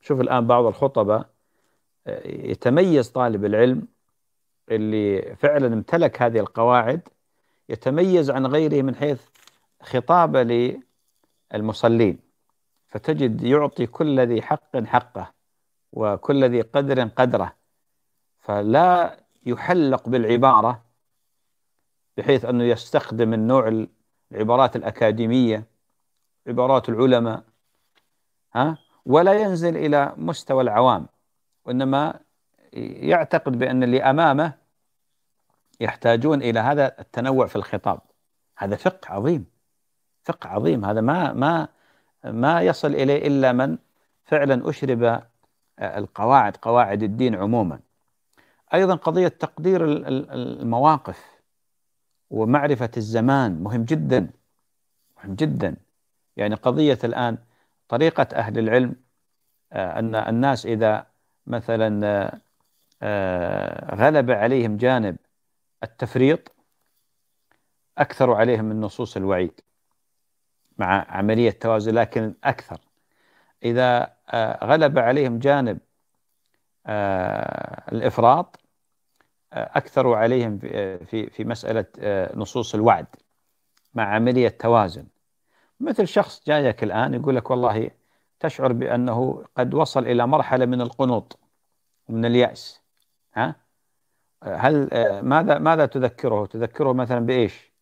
شوف الآن بعض الخطبة آه، يتميز طالب العلم اللي فعلا امتلك هذه القواعد يتميز عن غيره من حيث خطابه للمصلين فتجد يعطي كل ذي حق حقه وكل ذي قدر قدره فلا يحلق بالعبارة بحيث أنه يستخدم النوع العبارات الأكاديمية عبارات العلماء ها ولا ينزل إلى مستوى العوام وإنما يعتقد بأن اللي أمامه يحتاجون إلى هذا التنوع في الخطاب هذا فقه عظيم فقه عظيم هذا ما ما ما يصل إليه إلا من فعلا أشرب آه، القواعد قواعد الدين عموما أيضا قضية تقدير المواقف ومعرفة الزمان مهم جدا مهم جدا يعني قضية الآن طريقة أهل العلم آه، أن الناس إذا مثلا آه، غلب عليهم جانب التفريط أكثر عليهم من نصوص الوعيد مع عملية توازن لكن أكثر إذا آه، غلب عليهم جانب آه، الإفراط آه، أكثروا عليهم في في مسألة نصوص الوعد مع عملية توازن مثل شخص جايك الآن يقول لك والله تشعر بأنه قد وصل إلى مرحلة من القنوط ومن اليأس ها هل ماذا ماذا تذكره؟ تذكره مثلا بإيش؟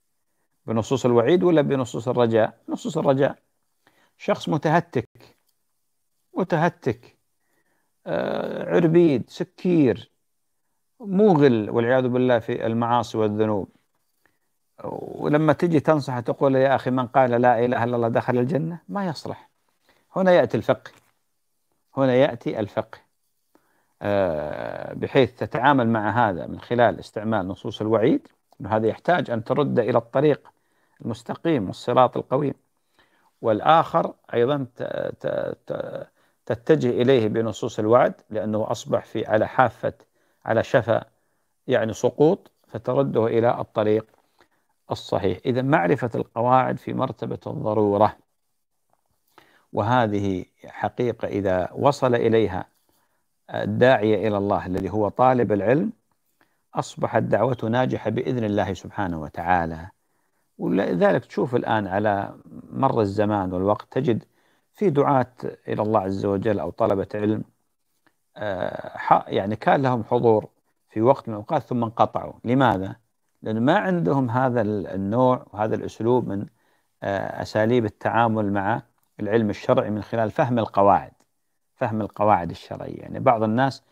بنصوص الوعيد ولا بنصوص الرجاء نصوص الرجاء شخص متهتك متهتك آه، عربيد سكير موغل والعياذ بالله في المعاصي والذنوب ولما تجي تنصح تقول يا أخي من قال لا إله إلا الله دخل الجنة ما يصلح هنا يأتي الفقه هنا يأتي الفقه آه، بحيث تتعامل مع هذا من خلال استعمال نصوص الوعيد هذا يحتاج أن ترد إلى الطريق المستقيم والصراط القويم والآخر أيضا تتجه إليه بنصوص الوعد لأنه أصبح في على حافة على شفا يعني سقوط فترده إلى الطريق الصحيح إذا معرفة القواعد في مرتبة الضرورة وهذه حقيقة إذا وصل إليها الداعية إلى الله الذي هو طالب العلم أصبحت دعوته ناجحة بإذن الله سبحانه وتعالى ولذلك تشوف الآن على مر الزمان والوقت تجد في دعاة إلى الله عز وجل أو طلبة علم آه، يعني كان لهم حضور في وقت من الأوقات ثم انقطعوا لماذا؟ لأن ما عندهم هذا النوع وهذا الأسلوب من آه، أساليب التعامل مع العلم الشرعي من خلال فهم القواعد فهم القواعد الشرعية يعني بعض الناس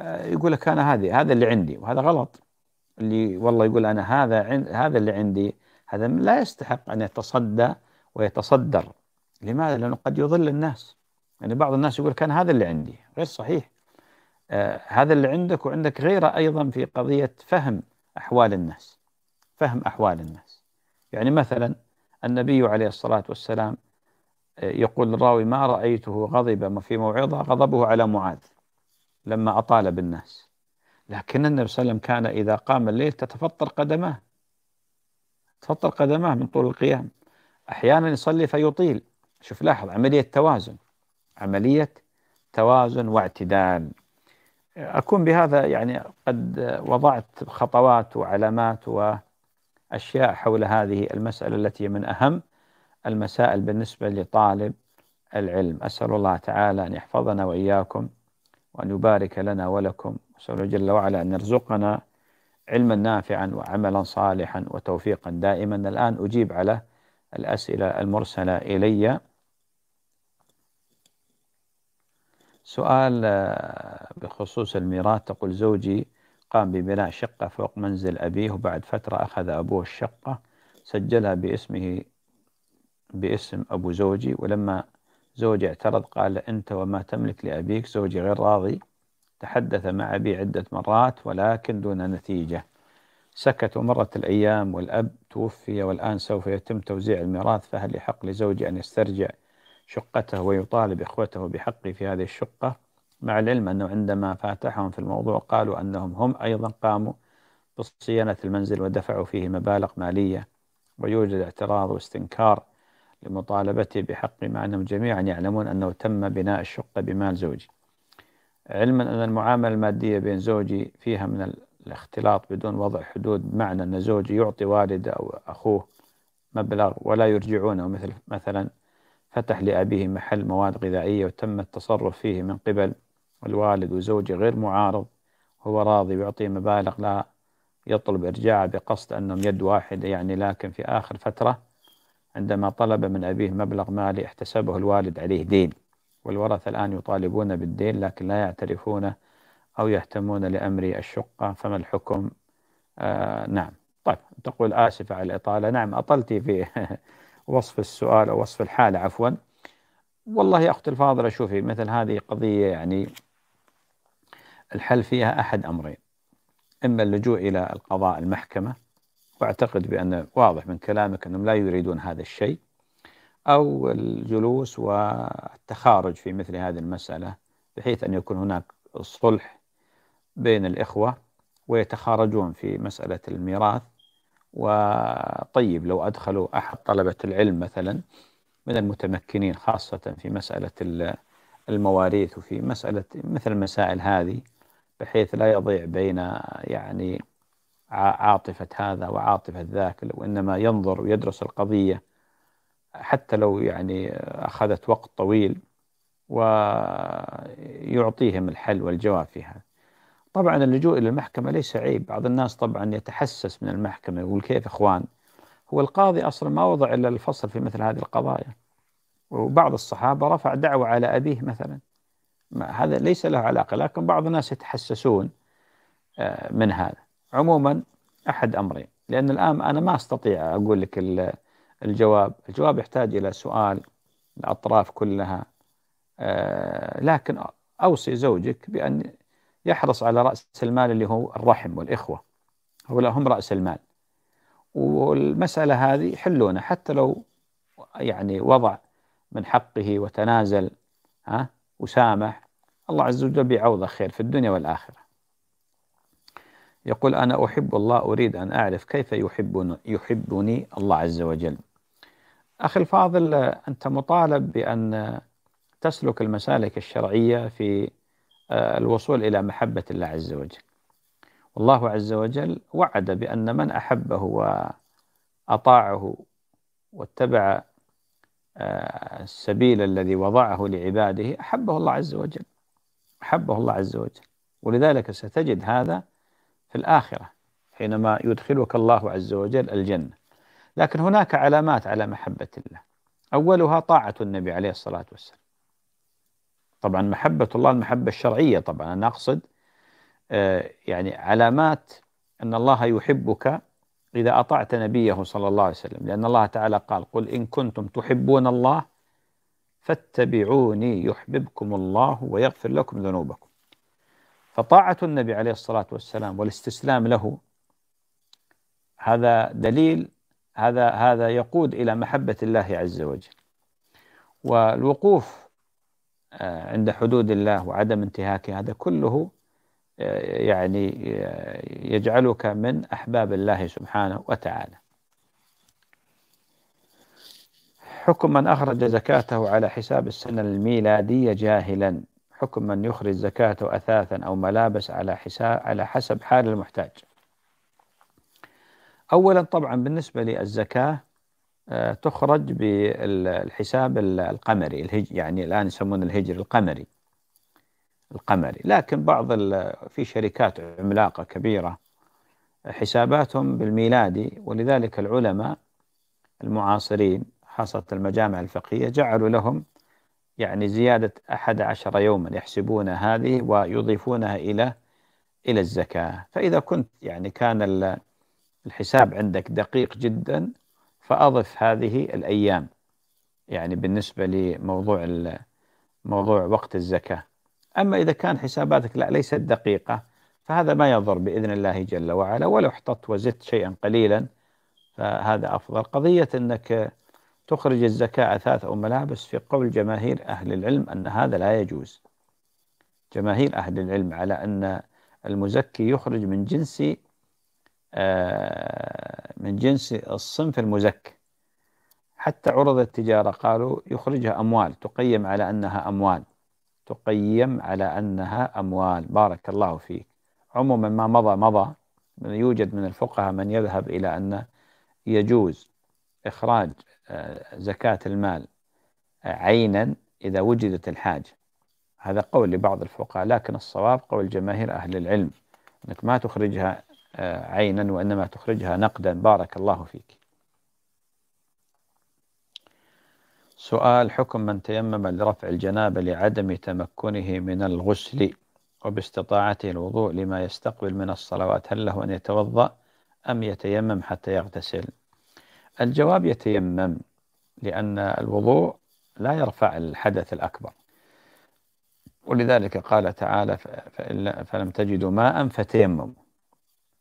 آه، يقول لك أنا هذه هذا اللي عندي وهذا غلط اللي والله يقول أنا هذا هذا اللي عندي هذا لا يستحق أن يتصدى ويتصدر لماذا؟ لأنه قد يضل الناس يعني بعض الناس يقول كان هذا اللي عندي غير صحيح آه هذا اللي عندك وعندك غيره أيضا في قضية فهم أحوال الناس فهم أحوال الناس يعني مثلا النبي عليه الصلاة والسلام آه، يقول الراوي ما رأيته غضب في موعظة غضبه على معاذ لما أطال بالناس لكن النبي صلى الله عليه وسلم كان إذا قام الليل تتفطر قدماه تفطر قدماه من طول القيام أحيانا يصلي فيطيل شوف لاحظ عملية توازن عملية توازن واعتدال أكون بهذا يعني قد وضعت خطوات وعلامات وأشياء حول هذه المسألة التي من أهم المسائل بالنسبة لطالب العلم أسأل الله تعالى أن يحفظنا وإياكم وأن يبارك لنا ولكم أسأل جل وعلا أن يرزقنا علما نافعا وعملا صالحا وتوفيقا دائما الآن أجيب على الأسئلة المرسلة إلي سؤال آه، بخصوص الميراث تقول زوجي قام ببناء شقة فوق منزل أبيه وبعد فترة أخذ أبوه الشقة سجلها باسمه باسم أبو زوجي ولما زوجي اعترض قال أنت وما تملك لأبيك زوجي غير راضي تحدث مع أبي عدة مرات ولكن دون نتيجة سكت ومرت الأيام والأب توفي والآن سوف يتم توزيع الميراث فهل يحق لزوجي أن يسترجع شقته ويطالب إخوته بحقي في هذه الشقة مع العلم أنه عندما فاتحهم في الموضوع قالوا أنهم هم أيضا قاموا بصيانة المنزل ودفعوا فيه مبالغ مالية ويوجد اعتراض واستنكار لمطالبتي بحقي مع أنهم جميعا يعلمون أنه تم بناء الشقة بمال زوجي علما أن المعاملة المادية بين زوجي فيها من الاختلاط بدون وضع حدود بمعنى أن زوجي يعطي والده أو أخوه مبلغ ولا يرجعونه مثل مثلا فتح لأبيه محل مواد غذائية وتم التصرف فيه من قبل الوالد وزوجي غير معارض هو راضي ويعطيه مبالغ لا يطلب إرجاعه بقصد أنهم يد واحدة يعني لكن في آخر فترة عندما طلب من أبيه مبلغ مالي احتسبه الوالد عليه دين والورثة الآن يطالبون بالدين لكن لا يعترفون أو يهتمون لأمر الشقة فما الحكم آه نعم طيب تقول آسفة على الإطالة نعم أطلتي في وصف السؤال أو وصف الحالة عفوا والله يا أختي الفاضلة شوفي مثل هذه قضية يعني الحل فيها أحد أمرين إما اللجوء إلى القضاء المحكمة وأعتقد بأن واضح من كلامك أنهم لا يريدون هذا الشيء أو الجلوس والتخارج في مثل هذه المسألة بحيث أن يكون هناك صلح بين الإخوة ويتخارجون في مسألة الميراث وطيب لو أدخلوا أحد طلبة العلم مثلا من المتمكنين خاصة في مسألة المواريث وفي مسألة مثل المسائل هذه بحيث لا يضيع بين يعني عاطفة هذا وعاطفة ذاك وإنما ينظر ويدرس القضية حتى لو يعني أخذت وقت طويل ويعطيهم الحل والجواب فيها طبعا اللجوء إلى المحكمة ليس عيب بعض الناس طبعا يتحسس من المحكمة يقول كيف إخوان هو القاضي أصلا ما وضع إلا الفصل في مثل هذه القضايا وبعض الصحابة رفع دعوة على أبيه مثلا هذا ليس له علاقة لكن بعض الناس يتحسسون آه، من هذا عموما أحد أمرين لأن الآن أنا ما أستطيع أقول لك الجواب الجواب يحتاج إلى سؤال الأطراف كلها آه، لكن أوصي زوجك بأن يحرص على رأس المال اللي هو الرحم والإخوة هؤلاء هم رأس المال والمسألة هذه حلونا حتى لو يعني وضع من حقه وتنازل ها وسامح الله عز وجل بيعوضه خير في الدنيا والآخرة يقول أنا أحب الله أريد أن أعرف كيف يحبني, يحبني الله عز وجل أخي الفاضل أنت مطالب بأن تسلك المسالك الشرعية في آه، الوصول إلى محبة الله عز وجل والله عز وجل وعد بأن من أحبه وأطاعه واتبع آه، السبيل الذي وضعه لعباده أحبه الله عز وجل أحبه الله عز وجل ولذلك ستجد هذا في الآخرة حينما يدخلك الله عز وجل الجنة لكن هناك علامات على محبة الله أولها طاعة النبي عليه الصلاة والسلام طبعا محبة الله المحبة الشرعية طبعا أنا أقصد آه، يعني علامات أن الله يحبك إذا أطعت نبيه صلى الله عليه وسلم لأن الله تعالى قال قل إن كنتم تحبون الله فاتبعوني يحببكم الله ويغفر لكم ذنوبكم فطاعة النبي عليه الصلاة والسلام والاستسلام له هذا دليل هذا هذا يقود الى محبه الله عز وجل والوقوف آه، عند حدود الله وعدم انتهاكه هذا كله آه، يعني آه، يجعلك من احباب الله سبحانه وتعالى حكم من اخرج زكاته على حساب السنه الميلاديه جاهلا حكم من يخرج زكاته اثاثا او ملابس على حساب على حسب حال المحتاج اولا طبعا بالنسبه للزكاه آه، تخرج بالحساب القمري يعني الان يسمون الهجري القمري القمري لكن بعض في شركات عملاقه كبيره حساباتهم بالميلادي ولذلك العلماء المعاصرين خاصة المجامع الفقهية جعلوا لهم يعني زيادة أحد عشر يوما يحسبون هذه ويضيفونها إلى إلى الزكاة فإذا كنت يعني كان الحساب عندك دقيق جدا فأضف هذه الأيام يعني بالنسبة لموضوع موضوع وقت الزكاة أما إذا كان حساباتك لا ليست دقيقة فهذا ما يضر بإذن الله جل وعلا ولو احتطت وزدت شيئا قليلا فهذا أفضل قضية أنك تخرج الزكاة أثاث أو ملابس في قول جماهير أهل العلم أن هذا لا يجوز جماهير أهل العلم على أن المزكي يخرج من جنس آه، من جنس الصنف المزكى حتى عرض التجارة قالوا يخرجها أموال تقيم على أنها أموال تقيم على أنها أموال بارك الله فيك عموما ما مضى مضى من يوجد من الفقهاء من يذهب إلى أن يجوز إخراج آه، زكاة المال آه، عينا إذا وجدت الحاجة هذا قول لبعض الفقهاء لكن الصواب قول جماهير أهل العلم أنك ما تخرجها عينا وإنما تخرجها نقدا بارك الله فيك سؤال حكم من تيمم لرفع الجنابة لعدم تمكنه من الغسل وباستطاعته الوضوء لما يستقبل من الصلوات هل له أن يتوضأ أم يتيمم حتى يغتسل الجواب يتيمم لأن الوضوء لا يرفع الحدث الأكبر ولذلك قال تعالى فلم تجدوا ماء فتيمموا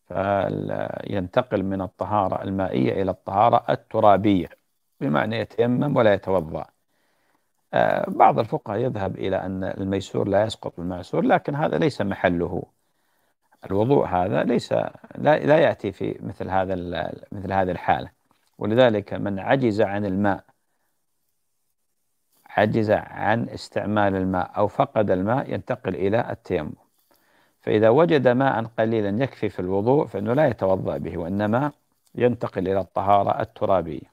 فينتقل من الطهارة المائية إلى الطهارة الترابية بمعنى يتيمم ولا يتوضأ آه، بعض الفقهاء يذهب إلى أن الميسور لا يسقط المعسور لكن هذا ليس محله الوضوء هذا ليس لا, لا يأتي في مثل هذا مثل هذه الحالة ولذلك من عجز عن الماء عجز عن استعمال الماء أو فقد الماء ينتقل إلى التيمم فإذا وجد ماء قليلا يكفي في الوضوء فإنه لا يتوضأ به وإنما ينتقل إلى الطهارة الترابية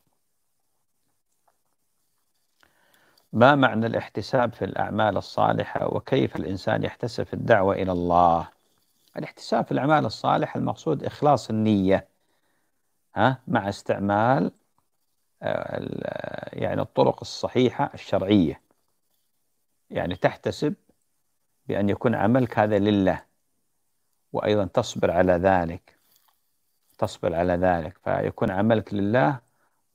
ما معنى الاحتساب في الأعمال الصالحة وكيف الإنسان يحتسب في الدعوة إلى الله الاحتساب في الأعمال الصالحة المقصود إخلاص النية ها مع استعمال آه، يعني الطرق الصحيحة الشرعية يعني تحتسب بأن يكون عملك هذا لله وأيضا تصبر على ذلك تصبر على ذلك فيكون عملك لله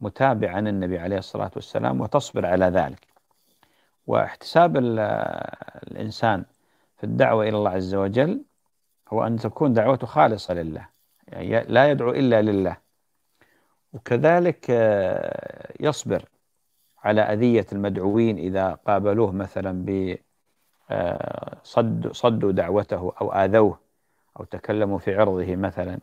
متابعا النبي عليه الصلاة والسلام وتصبر على ذلك واحتساب الإنسان في الدعوة إلى الله عز وجل هو أن تكون دعوته خالصة لله يعني لا يدعو إلا لله وكذلك آه، يصبر على أذية المدعوين إذا قابلوه مثلا بصد آه، صدوا دعوته أو آذوه أو تكلموا في عرضه مثلا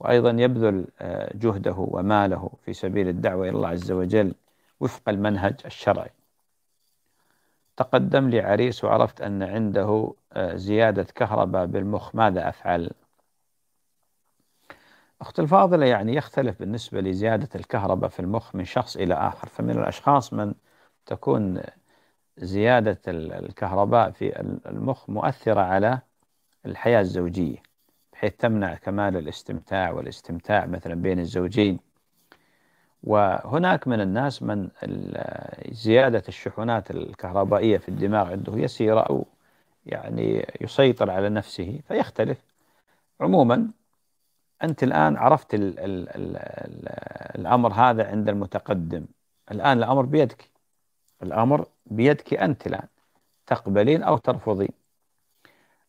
وأيضا يبذل آه، جهده وماله في سبيل الدعوة إلى الله عز وجل وفق المنهج الشرعي تقدم لي عريس وعرفت أن عنده آه، زيادة كهرباء بالمخ ماذا أفعل؟ أخت الفاضلة يعني يختلف بالنسبة لزيادة الكهرباء في المخ من شخص إلى آخر فمن الأشخاص من تكون زيادة الكهرباء في المخ مؤثرة على الحياة الزوجية بحيث تمنع كمال الاستمتاع والاستمتاع مثلا بين الزوجين وهناك من الناس من زيادة الشحنات الكهربائية في الدماغ عنده يسيرة أو يعني يسيطر على نفسه فيختلف عموما أنت الآن عرفت الـ الـ الـ الـ الأمر هذا عند المتقدم الآن الأمر بيدك الأمر بيدك أنت الآن تقبلين أو ترفضين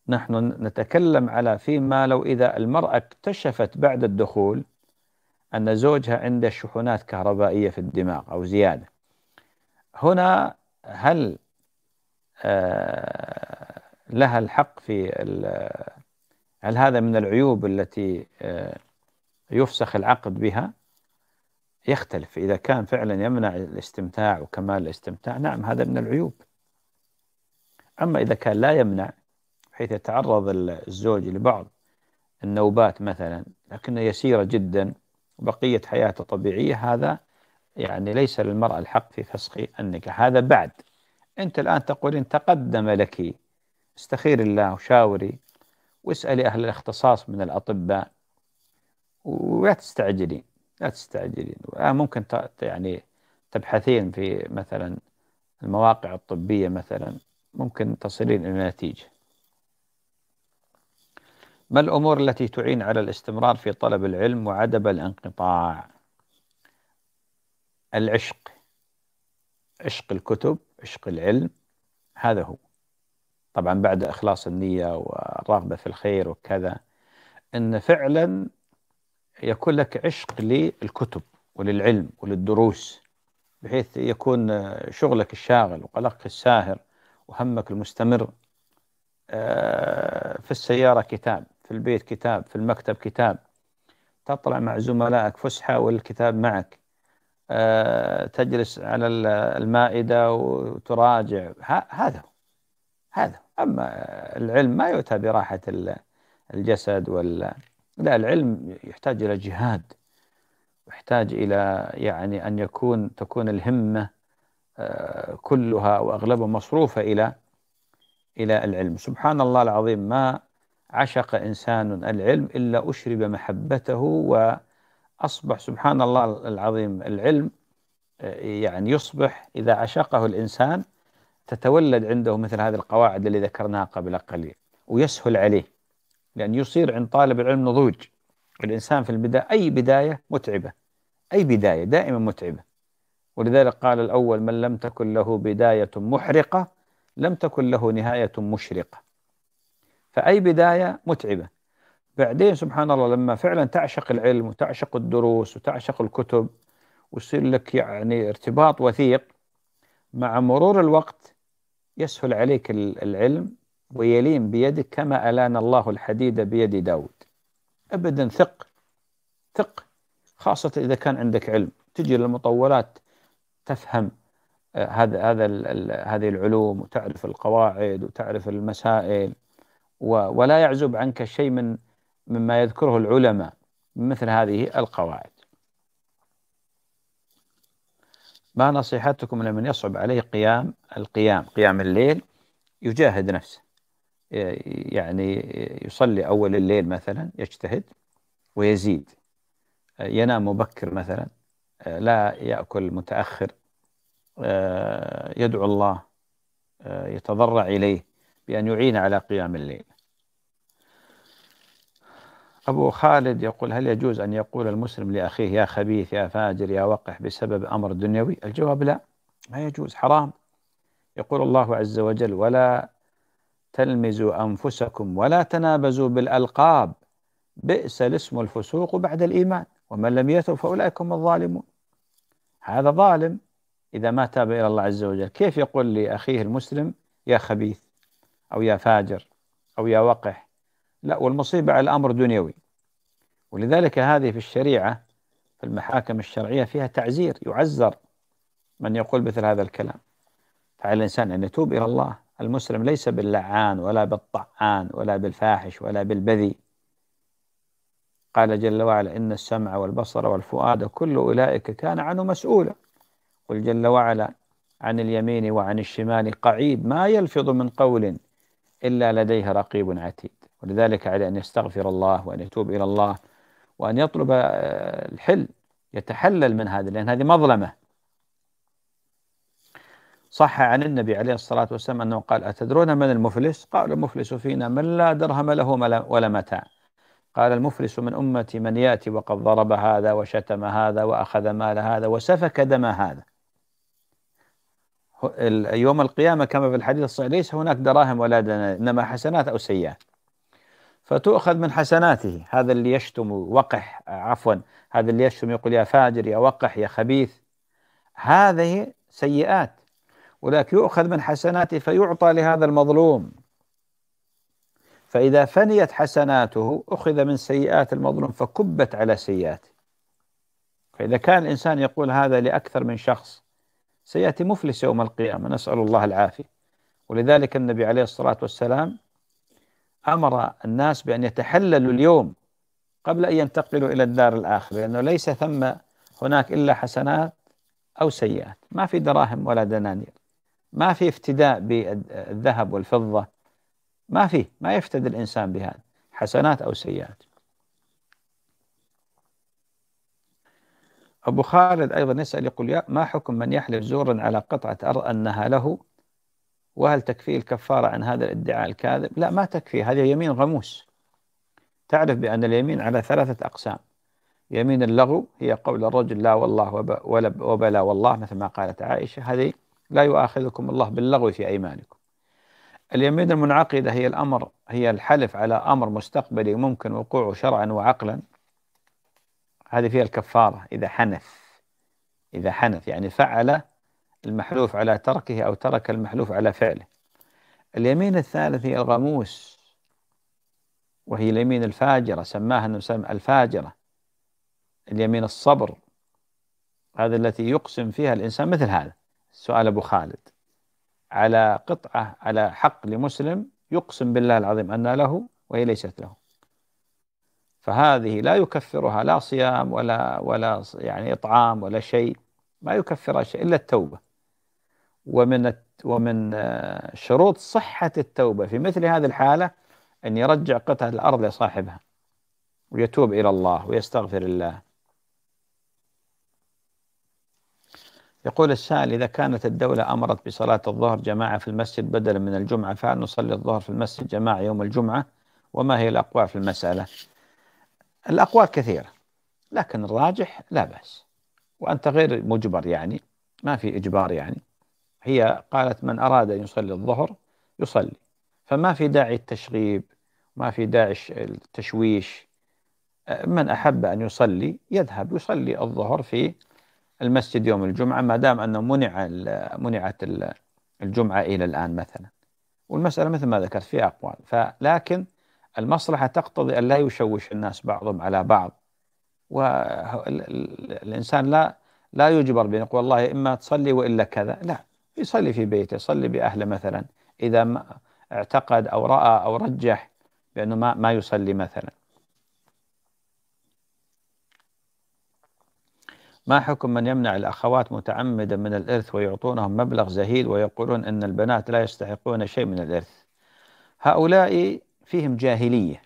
نحن نتكلم على فيما لو إذا المرأة اكتشفت بعد الدخول أن زوجها عنده شحنات كهربائية في الدماغ أو زيادة هنا هل آه، لها الحق في هل هذا من العيوب التي آه، يفسخ العقد بها يختلف إذا كان فعلا يمنع الاستمتاع وكمال الاستمتاع نعم هذا من العيوب أما إذا كان لا يمنع حيث يتعرض الزوج لبعض النوبات مثلا لكنها يسيرة جدا بقية حياته طبيعية هذا يعني ليس للمرأة الحق في فسخ النكاح هذا بعد أنت الآن تقولين تقدم لك استخير الله وشاوري واسألي أهل الاختصاص من الأطباء ولا تستعجلين لا تستعجلين ممكن يعني تبحثين في مثلا المواقع الطبية مثلا ممكن تصلين إلى نتيجة ما الأمور التي تعين على الاستمرار في طلب العلم وعدم الانقطاع العشق عشق الكتب عشق العلم هذا هو طبعا بعد إخلاص النية والرغبة في الخير وكذا أن فعلا يكون لك عشق للكتب وللعلم وللدروس بحيث يكون شغلك الشاغل وقلقك الساهر وهمك المستمر آه، في السيارة كتاب في البيت كتاب في المكتب كتاب تطلع مع زملائك فسحة والكتاب معك آه، تجلس على المائدة وتراجع هذا هذا أما العلم ما يؤتى براحة الجسد ولا لا العلم يحتاج إلى جهاد يحتاج إلى يعني أن يكون تكون الهمة آه، كلها وأغلبها مصروفة إلى إلى العلم سبحان الله العظيم ما عشق إنسان العلم إلا أشرب محبته وأصبح سبحان الله العظيم العلم آه، يعني يصبح إذا عشقه الإنسان تتولد عنده مثل هذه القواعد اللي ذكرناها قبل قليل ويسهل عليه لأن يصير عند طالب العلم نضوج الإنسان في البداية أي بداية متعبة أي بداية دائما متعبة ولذلك قال الأول من لم تكن له بداية محرقة لم تكن له نهاية مشرقة فأي بداية متعبة بعدين سبحان الله لما فعلا تعشق العلم وتعشق الدروس وتعشق الكتب ويصير لك يعني ارتباط وثيق مع مرور الوقت يسهل عليك العلم ويلين بيدك كما ألان الله الحديد بيد داود أبدا ثق ثق خاصة إذا كان عندك علم تجي للمطولات تفهم آه، هذا هذا هذه العلوم وتعرف القواعد وتعرف المسائل ولا يعزب عنك شيء من مما يذكره العلماء مثل هذه القواعد ما نصيحتكم لمن يصعب عليه قيام القيام قيام الليل يجاهد نفسه يعني يصلي أول الليل مثلا يجتهد ويزيد ينام مبكر مثلا لا يأكل متأخر يدعو الله يتضرع إليه بأن يعين على قيام الليل أبو خالد يقول هل يجوز أن يقول المسلم لأخيه يا خبيث يا فاجر يا وقح بسبب أمر دنيوي الجواب لا ما يجوز حرام يقول الله عز وجل ولا تلمزوا أنفسكم ولا تنابزوا بالألقاب بئس الاسم الفسوق بعد الإيمان ومن لم يتب فأولئك هم الظالمون هذا ظالم إذا ما تاب إلى الله عز وجل كيف يقول لأخيه المسلم يا خبيث أو يا فاجر أو يا وقح لا والمصيبة على الأمر دنيوي ولذلك هذه في الشريعة في المحاكم الشرعية فيها تعزير يعزر من يقول مثل هذا الكلام فعلى الإنسان أن يتوب إلى الله المسلم ليس باللعان ولا بالطعان ولا بالفاحش ولا بالبذي قال جل وعلا إن السمع والبصر والفؤاد كل أولئك كان عنه مسؤولا قل جل وعلا عن اليمين وعن الشمال قعيد ما يلفظ من قول إلا لديه رقيب عتيد ولذلك عليه أن يستغفر الله وأن يتوب إلى الله وأن يطلب آه، الحل يتحلل من هذا لأن هذه مظلمة صح عن النبي عليه الصلاة والسلام أنه قال أتدرون من المفلس؟ قال المفلس فينا من لا درهم له ولا متاع قال المفلس من أمتي من يأتي وقد ضرب هذا وشتم هذا وأخذ مال هذا وسفك دم هذا يوم القيامة كما في الحديث الصحيح ليس هناك دراهم ولا دنانير إنما حسنات أو سيئات فتؤخذ من حسناته هذا اللي يشتم وقح عفوا هذا اللي يشتم يقول يا فاجر يا وقح يا خبيث هذه سيئات ولكن يؤخذ من حسناته فيعطى لهذا المظلوم فإذا فنيت حسناته أخذ من سيئات المظلوم فكبت على سيئاته فإذا كان الإنسان يقول هذا لأكثر من شخص سيأتي مفلس يوم القيامة نسأل الله العافية ولذلك النبي عليه الصلاة والسلام أمر الناس بأن يتحللوا اليوم قبل أن ينتقلوا إلى الدار الآخرة لأنه ليس ثم هناك إلا حسنات أو سيئات ما في دراهم ولا دنانير ما في افتداء بالذهب والفضة ما في ما يفتدي الإنسان بهذا حسنات أو سيئات أبو خالد أيضا يسأل يقول يا ما حكم من يحلف زورا على قطعة أرض أنها له وهل تكفيه الكفارة عن هذا الادعاء الكاذب لا ما تكفي هذه يمين غموس تعرف بأن اليمين على ثلاثة أقسام يمين اللغو هي قول الرجل لا والله وبلا, وبلا والله مثل ما قالت عائشة هذه لا يؤاخذكم الله باللغو في أيمانكم اليمين المنعقدة هي الأمر هي الحلف على أمر مستقبلي ممكن وقوعه شرعا وعقلا هذه فيها الكفارة إذا حنث إذا حنث يعني فعل المحلوف على تركه أو ترك المحلوف على فعله اليمين الثالث هي الغموس وهي اليمين الفاجرة سماها النبي الفاجرة اليمين الصبر هذا التي يقسم فيها الإنسان مثل هذا سؤال أبو خالد على قطعة على حق لمسلم يقسم بالله العظيم أن له وهي ليست له فهذه لا يكفرها لا صيام ولا ولا يعني اطعام ولا شيء ما يكفرها شيء الا التوبه ومن ومن آه، شروط صحه التوبه في مثل هذه الحاله ان يرجع قطعه الارض لصاحبها ويتوب الى الله ويستغفر الله يقول السائل إذا كانت الدولة أمرت بصلاة الظهر جماعة في المسجد بدلا من الجمعة فهل نصلي الظهر في المسجد جماعة يوم الجمعة وما هي الاقوال في المسألة الأقوال كثيرة لكن الراجح لا بأس وأنت غير مجبر يعني ما في إجبار يعني هي قالت من أراد أن يصلي الظهر يصلي فما في داعي التشغيب ما في داعي التشويش من أحب أن يصلي يذهب يصلي الظهر في المسجد يوم الجمعة ما دام أنه منع منعت الجمعة إلى الآن مثلا والمسألة مثل ما ذكرت فيها أقوال فلكن المصلحة تقتضي أن لا يشوش الناس بعضهم على بعض والإنسان لا لا يجبر بأن يقول والله إما تصلي وإلا كذا لا يصلي في بيته يصلي بأهله مثلا إذا ما اعتقد أو رأى أو رجح بأنه ما, ما يصلي مثلا ما حكم من يمنع الأخوات متعمدا من الإرث ويعطونهم مبلغ زهيد ويقولون أن البنات لا يستحقون شيء من الإرث هؤلاء فيهم جاهلية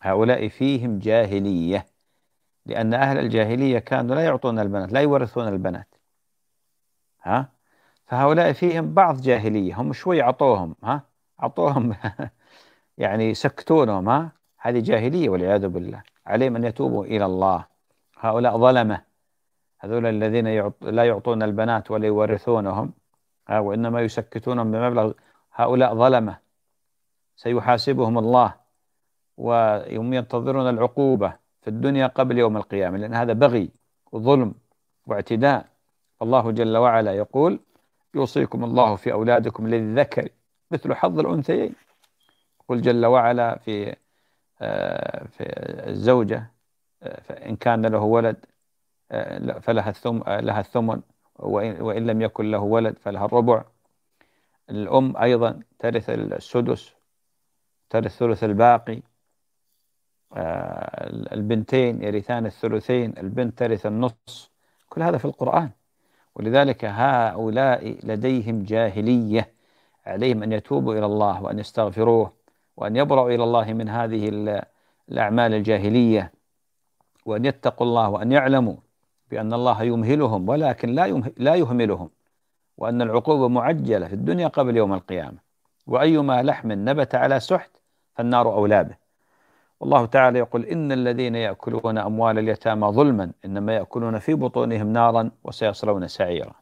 هؤلاء فيهم جاهلية لأن أهل الجاهلية كانوا لا يعطون البنات لا يورثون البنات ها فهؤلاء فيهم بعض جاهلية هم شوي عطوهم ها عطوهم يعني سكتونهم ها هذه جاهلية والعياذ بالله عليهم أن يتوبوا إلى الله هؤلاء ظلمة هذول الذين يعط... لا يعطون البنات ولا يورثونهم وإنما يسكتونهم بمبلغ هؤلاء ظلمة سيحاسبهم الله وهم ينتظرون العقوبة في الدنيا قبل يوم القيامة لأن هذا بغي وظلم واعتداء الله جل وعلا يقول يوصيكم الله في أولادكم للذكر مثل حظ الأنثيين يقول جل وعلا في آه، في الزوجة آه، إن كان له ولد آه، فلها الثم لها الثمن وإن لم يكن له ولد فلها الربع الأم أيضا ترث السدس ترى الثلث الباقي آه، البنتين يرثان الثلثين البنت ترث النص كل هذا في القرآن ولذلك هؤلاء لديهم جاهلية عليهم أن يتوبوا إلى الله وأن يستغفروه وأن يبرأوا إلى الله من هذه الأعمال الجاهلية وأن يتقوا الله وأن يعلموا بأن الله يمهلهم ولكن لا لا يهملهم وأن العقوبة معجلة في الدنيا قبل يوم القيامة وأيما لحم نبت على سحت فالنار أولى به والله تعالى يقول إن الذين يأكلون أموال اليتامى ظلما إنما يأكلون في بطونهم نارا وسيصلون سعيرا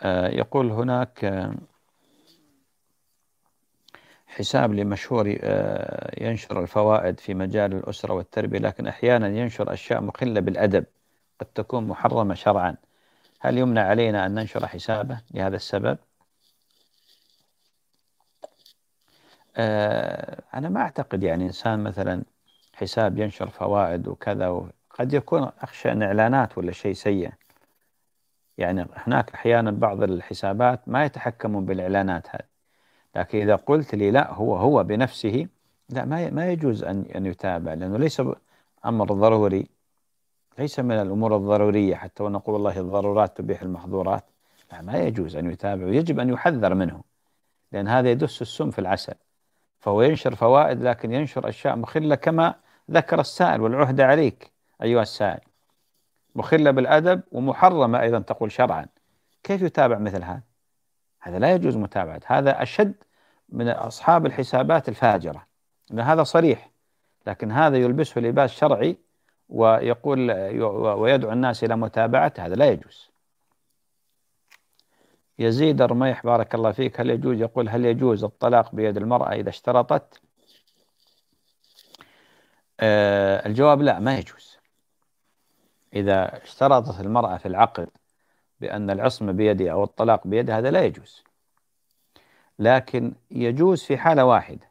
آه، يقول هناك آه، حساب لمشهور آه، ينشر الفوائد في مجال الأسرة والتربية لكن أحيانا ينشر أشياء مخلة بالأدب قد تكون محرمة شرعا هل يمنع علينا أن ننشر حسابه لهذا السبب؟ آه، أنا ما أعتقد يعني إنسان مثلا حساب ينشر فوائد وكذا قد يكون أخشى أن إعلانات ولا شيء سيء يعني هناك أحيانا بعض الحسابات ما يتحكمون بالإعلانات هذه لكن إذا قلت لي لا هو هو بنفسه لا ما ما يجوز أن أن يتابع لأنه ليس أمر ضروري ليس من الأمور الضرورية حتى ونقول والله الضرورات تبيح المحظورات لا ما يجوز أن يتابع ويجب أن يحذر منه لأن هذا يدس السم في العسل فهو ينشر فوائد لكن ينشر أشياء مخلة كما ذكر السائل والعهدة عليك أيها السائل مخلة بالأدب ومحرمة أيضا تقول شرعا كيف يتابع مثل هذا هذا لا يجوز متابعة هذا أشد من أصحاب الحسابات الفاجرة لأن هذا صريح لكن هذا يلبسه لباس شرعي ويقول ويدعو الناس إلى متابعته هذا لا يجوز يزيد الرميح بارك الله فيك هل يجوز يقول هل يجوز الطلاق بيد المرأة إذا اشترطت آه الجواب لا ما يجوز إذا اشترطت المرأة في العقد بأن العصمة بيدي أو الطلاق بيدي هذا لا يجوز لكن يجوز في حالة واحدة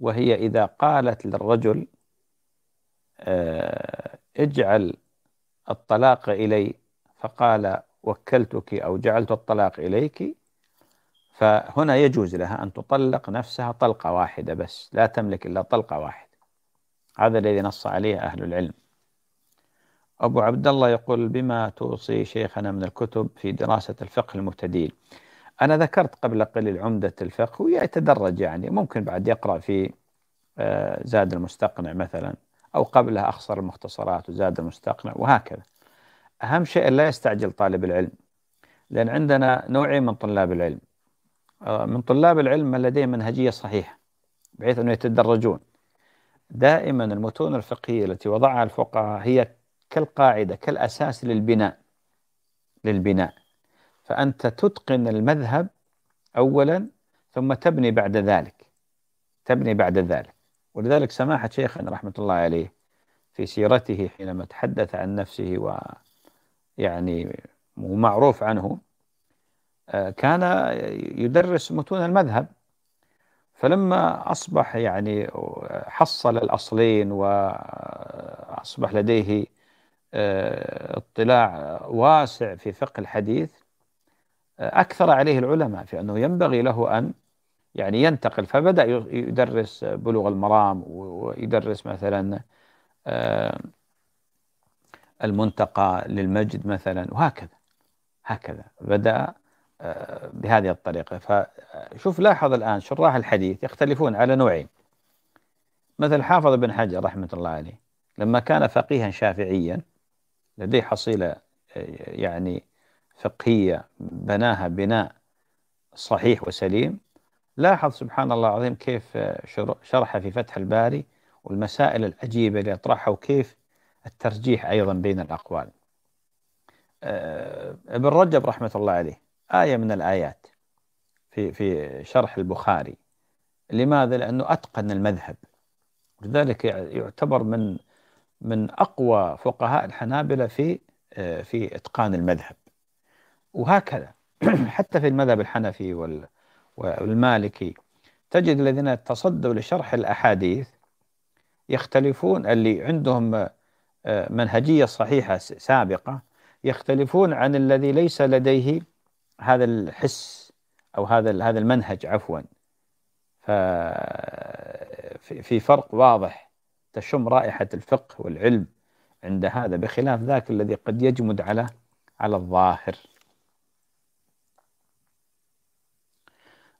وهي إذا قالت للرجل آه، اجعل الطلاق إلي فقال وكلتك أو جعلت الطلاق إليك فهنا يجوز لها أن تطلق نفسها طلقة واحدة بس لا تملك إلا طلقة واحدة هذا الذي نص عليه أهل العلم أبو عبد الله يقول بما توصي شيخنا من الكتب في دراسة الفقه المبتدئ أنا ذكرت قبل قليل عمدة الفقه ويتدرج يعني ممكن بعد يقرأ في آه، زاد المستقنع مثلا أو قبلها أخصر المختصرات وزاد المستقنع وهكذا أهم شيء لا يستعجل طالب العلم لأن عندنا نوعين من طلاب العلم آه، من طلاب العلم من لديه منهجية صحيحة بحيث أنه يتدرجون دائما المتون الفقهية التي وضعها الفقهاء هي كالقاعدة كالأساس للبناء للبناء فأنت تتقن المذهب أولا ثم تبني بعد ذلك تبني بعد ذلك ولذلك سماحة شيخنا رحمة الله عليه في سيرته حينما تحدث عن نفسه و يعني ومعروف عنه آه، كان يدرس متون المذهب فلما أصبح يعني حصل الأصلين وأصبح لديه آه، اطلاع واسع في فقه الحديث آه، أكثر عليه العلماء في أنه ينبغي له أن يعني ينتقل فبدأ يدرس بلوغ المرام ويدرس مثلا آه، المنتقى للمجد مثلا وهكذا هكذا بدأ آه، بهذه الطريقة فشوف لاحظ الآن شراح الحديث يختلفون على نوعين مثل حافظ بن حجر رحمة الله عليه لما كان فقيها شافعيا لديه حصيلة آه، يعني فقهية بناها بناء صحيح وسليم لاحظ سبحان الله العظيم كيف شرح في فتح الباري والمسائل العجيبة اللي أطرحها وكيف الترجيح أيضا بين الأقوال آه، ابن رجب رحمة الله عليه آية من الآيات في في شرح البخاري لماذا؟ لأنه أتقن المذهب لذلك يعتبر من من أقوى فقهاء الحنابلة في آه، في إتقان المذهب وهكذا حتى في المذهب الحنفي وال والمالكي تجد الذين تصدوا لشرح الأحاديث يختلفون اللي عندهم آه، منهجية صحيحة سابقة يختلفون عن الذي ليس لديه هذا الحس أو هذا هذا المنهج عفوا في فرق واضح تشم رائحة الفقه والعلم عند هذا بخلاف ذاك الذي قد يجمد على على الظاهر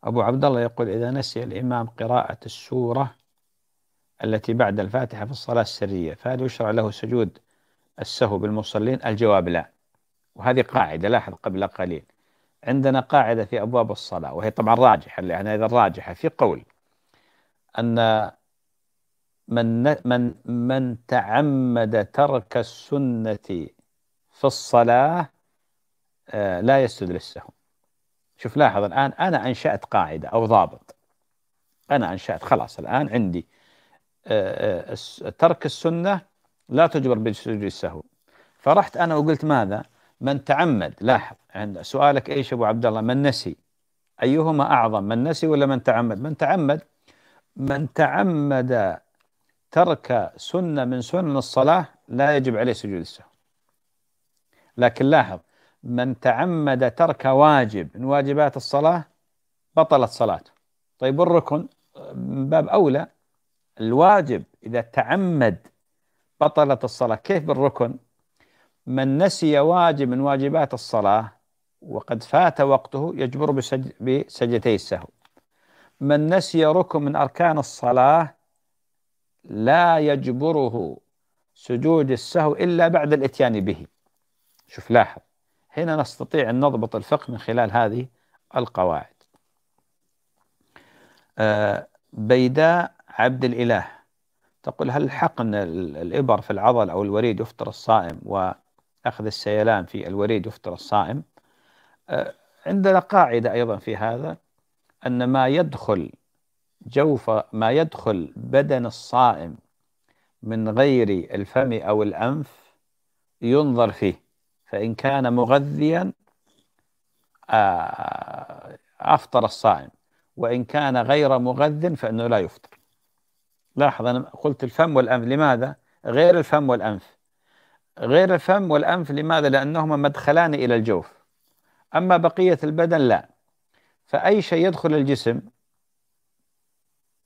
أبو عبد الله يقول إذا نسي الإمام قراءة السورة التي بعد الفاتحة في الصلاة السرية فهل يشرع له سجود السهو بالمصلين الجواب لا وهذه قاعدة لاحظ قبل قليل عندنا قاعدة في أبواب الصلاة وهي طبعا راجحة يعني إذا الراجحة في قول أن من من من تعمد ترك السنة في الصلاة آه، لا يسجد للسهو شوف لاحظ الآن أنا أنشأت قاعدة أو ضابط أنا أنشأت خلاص الآن عندي آه، آه، ترك السنة لا تجبر بسجود السهو فرحت أنا وقلت ماذا من تعمد لاحظ عند سؤالك إيش أبو عبد الله من نسي أيهما أعظم من نسي ولا من تعمد من تعمد من تعمد ترك سنة من سنن الصلاة لا يجب عليه سجود السهو لكن لاحظ من تعمد ترك واجب من واجبات الصلاة بطلت صلاته طيب والركن من باب أولى الواجب إذا تعمد بطلت الصلاة كيف بالركن من نسي واجب من واجبات الصلاة وقد فات وقته يجبر بسج... بسجدتي السهو من نسي ركن من أركان الصلاة لا يجبره سجود السهو إلا بعد الإتيان به شوف لاحظ هنا نستطيع أن نضبط الفقه من خلال هذه القواعد آه، بيداء عبد الإله تقول هل حقن الإبر في العضل أو الوريد يفطر الصائم وأخذ السيلان في الوريد يفطر الصائم آه، عندنا قاعدة أيضا في هذا أن ما يدخل جوف ما يدخل بدن الصائم من غير الفم أو الأنف ينظر فيه فإن كان مغذيا آه، أفطر الصائم وإن كان غير مغذ فإنه لا يفطر لاحظ أنا قلت الفم والأنف لماذا؟ غير الفم والأنف غير الفم والأنف لماذا؟ لأنهما مدخلان إلى الجوف أما بقية البدن لا فأي شيء يدخل الجسم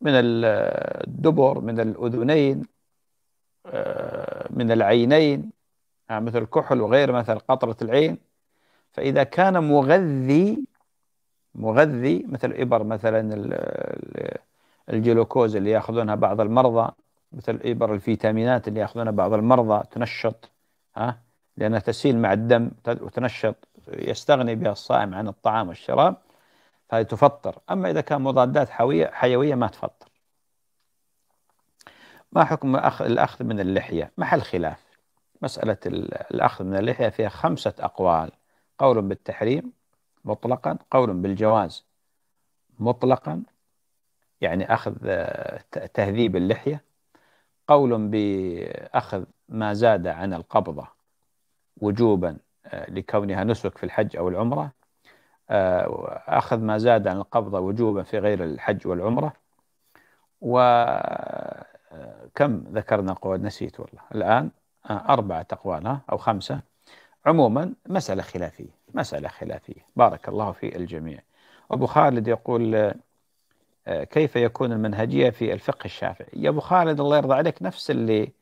من الدبر من الأذنين آه، من العينين آه، مثل الكحل وغير مثل قطرة العين فإذا كان مغذي مغذي مثل إبر مثلا الجلوكوز اللي ياخذونها بعض المرضى مثل إبر الفيتامينات اللي ياخذونها بعض المرضى تنشط ها لأنها تسيل مع الدم وتنشط يستغني بها الصائم عن الطعام والشراب فهي تفطر أما إذا كان مضادات حوية حيوية ما تفطر ما حكم الأخذ من اللحية محل خلاف مسألة الأخذ من اللحية فيها خمسة أقوال قول بالتحريم مطلقا قول بالجواز مطلقا يعني أخذ تهذيب اللحية قول بأخذ ما زاد عن القبضة وجوبا آه، لكونها نسك في الحج أو العمرة آه، أخذ ما زاد عن القبضة وجوبا في غير الحج والعمرة وكم آه، ذكرنا قول نسيت والله الآن أربعة أقوال أو خمسة عموما مسألة خلافية مسألة خلافية بارك الله في الجميع أبو خالد يقول آه، كيف يكون المنهجية في الفقه الشافعي يا أبو خالد الله يرضى عليك نفس اللي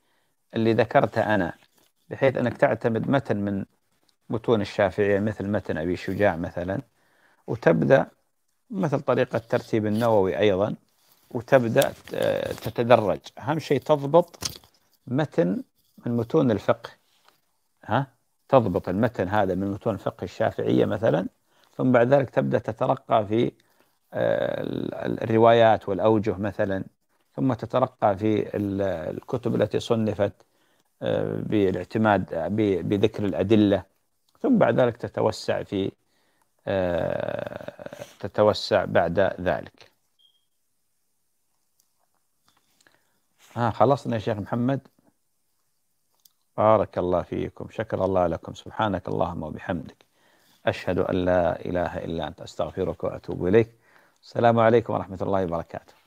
اللي ذكرته أنا بحيث أنك تعتمد متن من متون الشافعية مثل متن أبي شجاع مثلا وتبدأ مثل طريقة ترتيب النووي أيضا وتبدأ آه، تتدرج أهم شيء تضبط متن من متون الفقه ها تضبط المتن هذا من متون فقه الشافعية مثلا ثم بعد ذلك تبدأ تترقى في آه، الروايات والأوجه مثلا ثم تترقى في الكتب التي صنفت آه، بالاعتماد بذكر الأدلة ثم بعد ذلك تتوسع في آه، تتوسع بعد ذلك ها خلصنا يا شيخ محمد بارك الله فيكم شكر الله لكم سبحانك اللهم وبحمدك أشهد أن لا إله إلا أنت أستغفرك وأتوب إليك السلام عليكم ورحمة الله وبركاته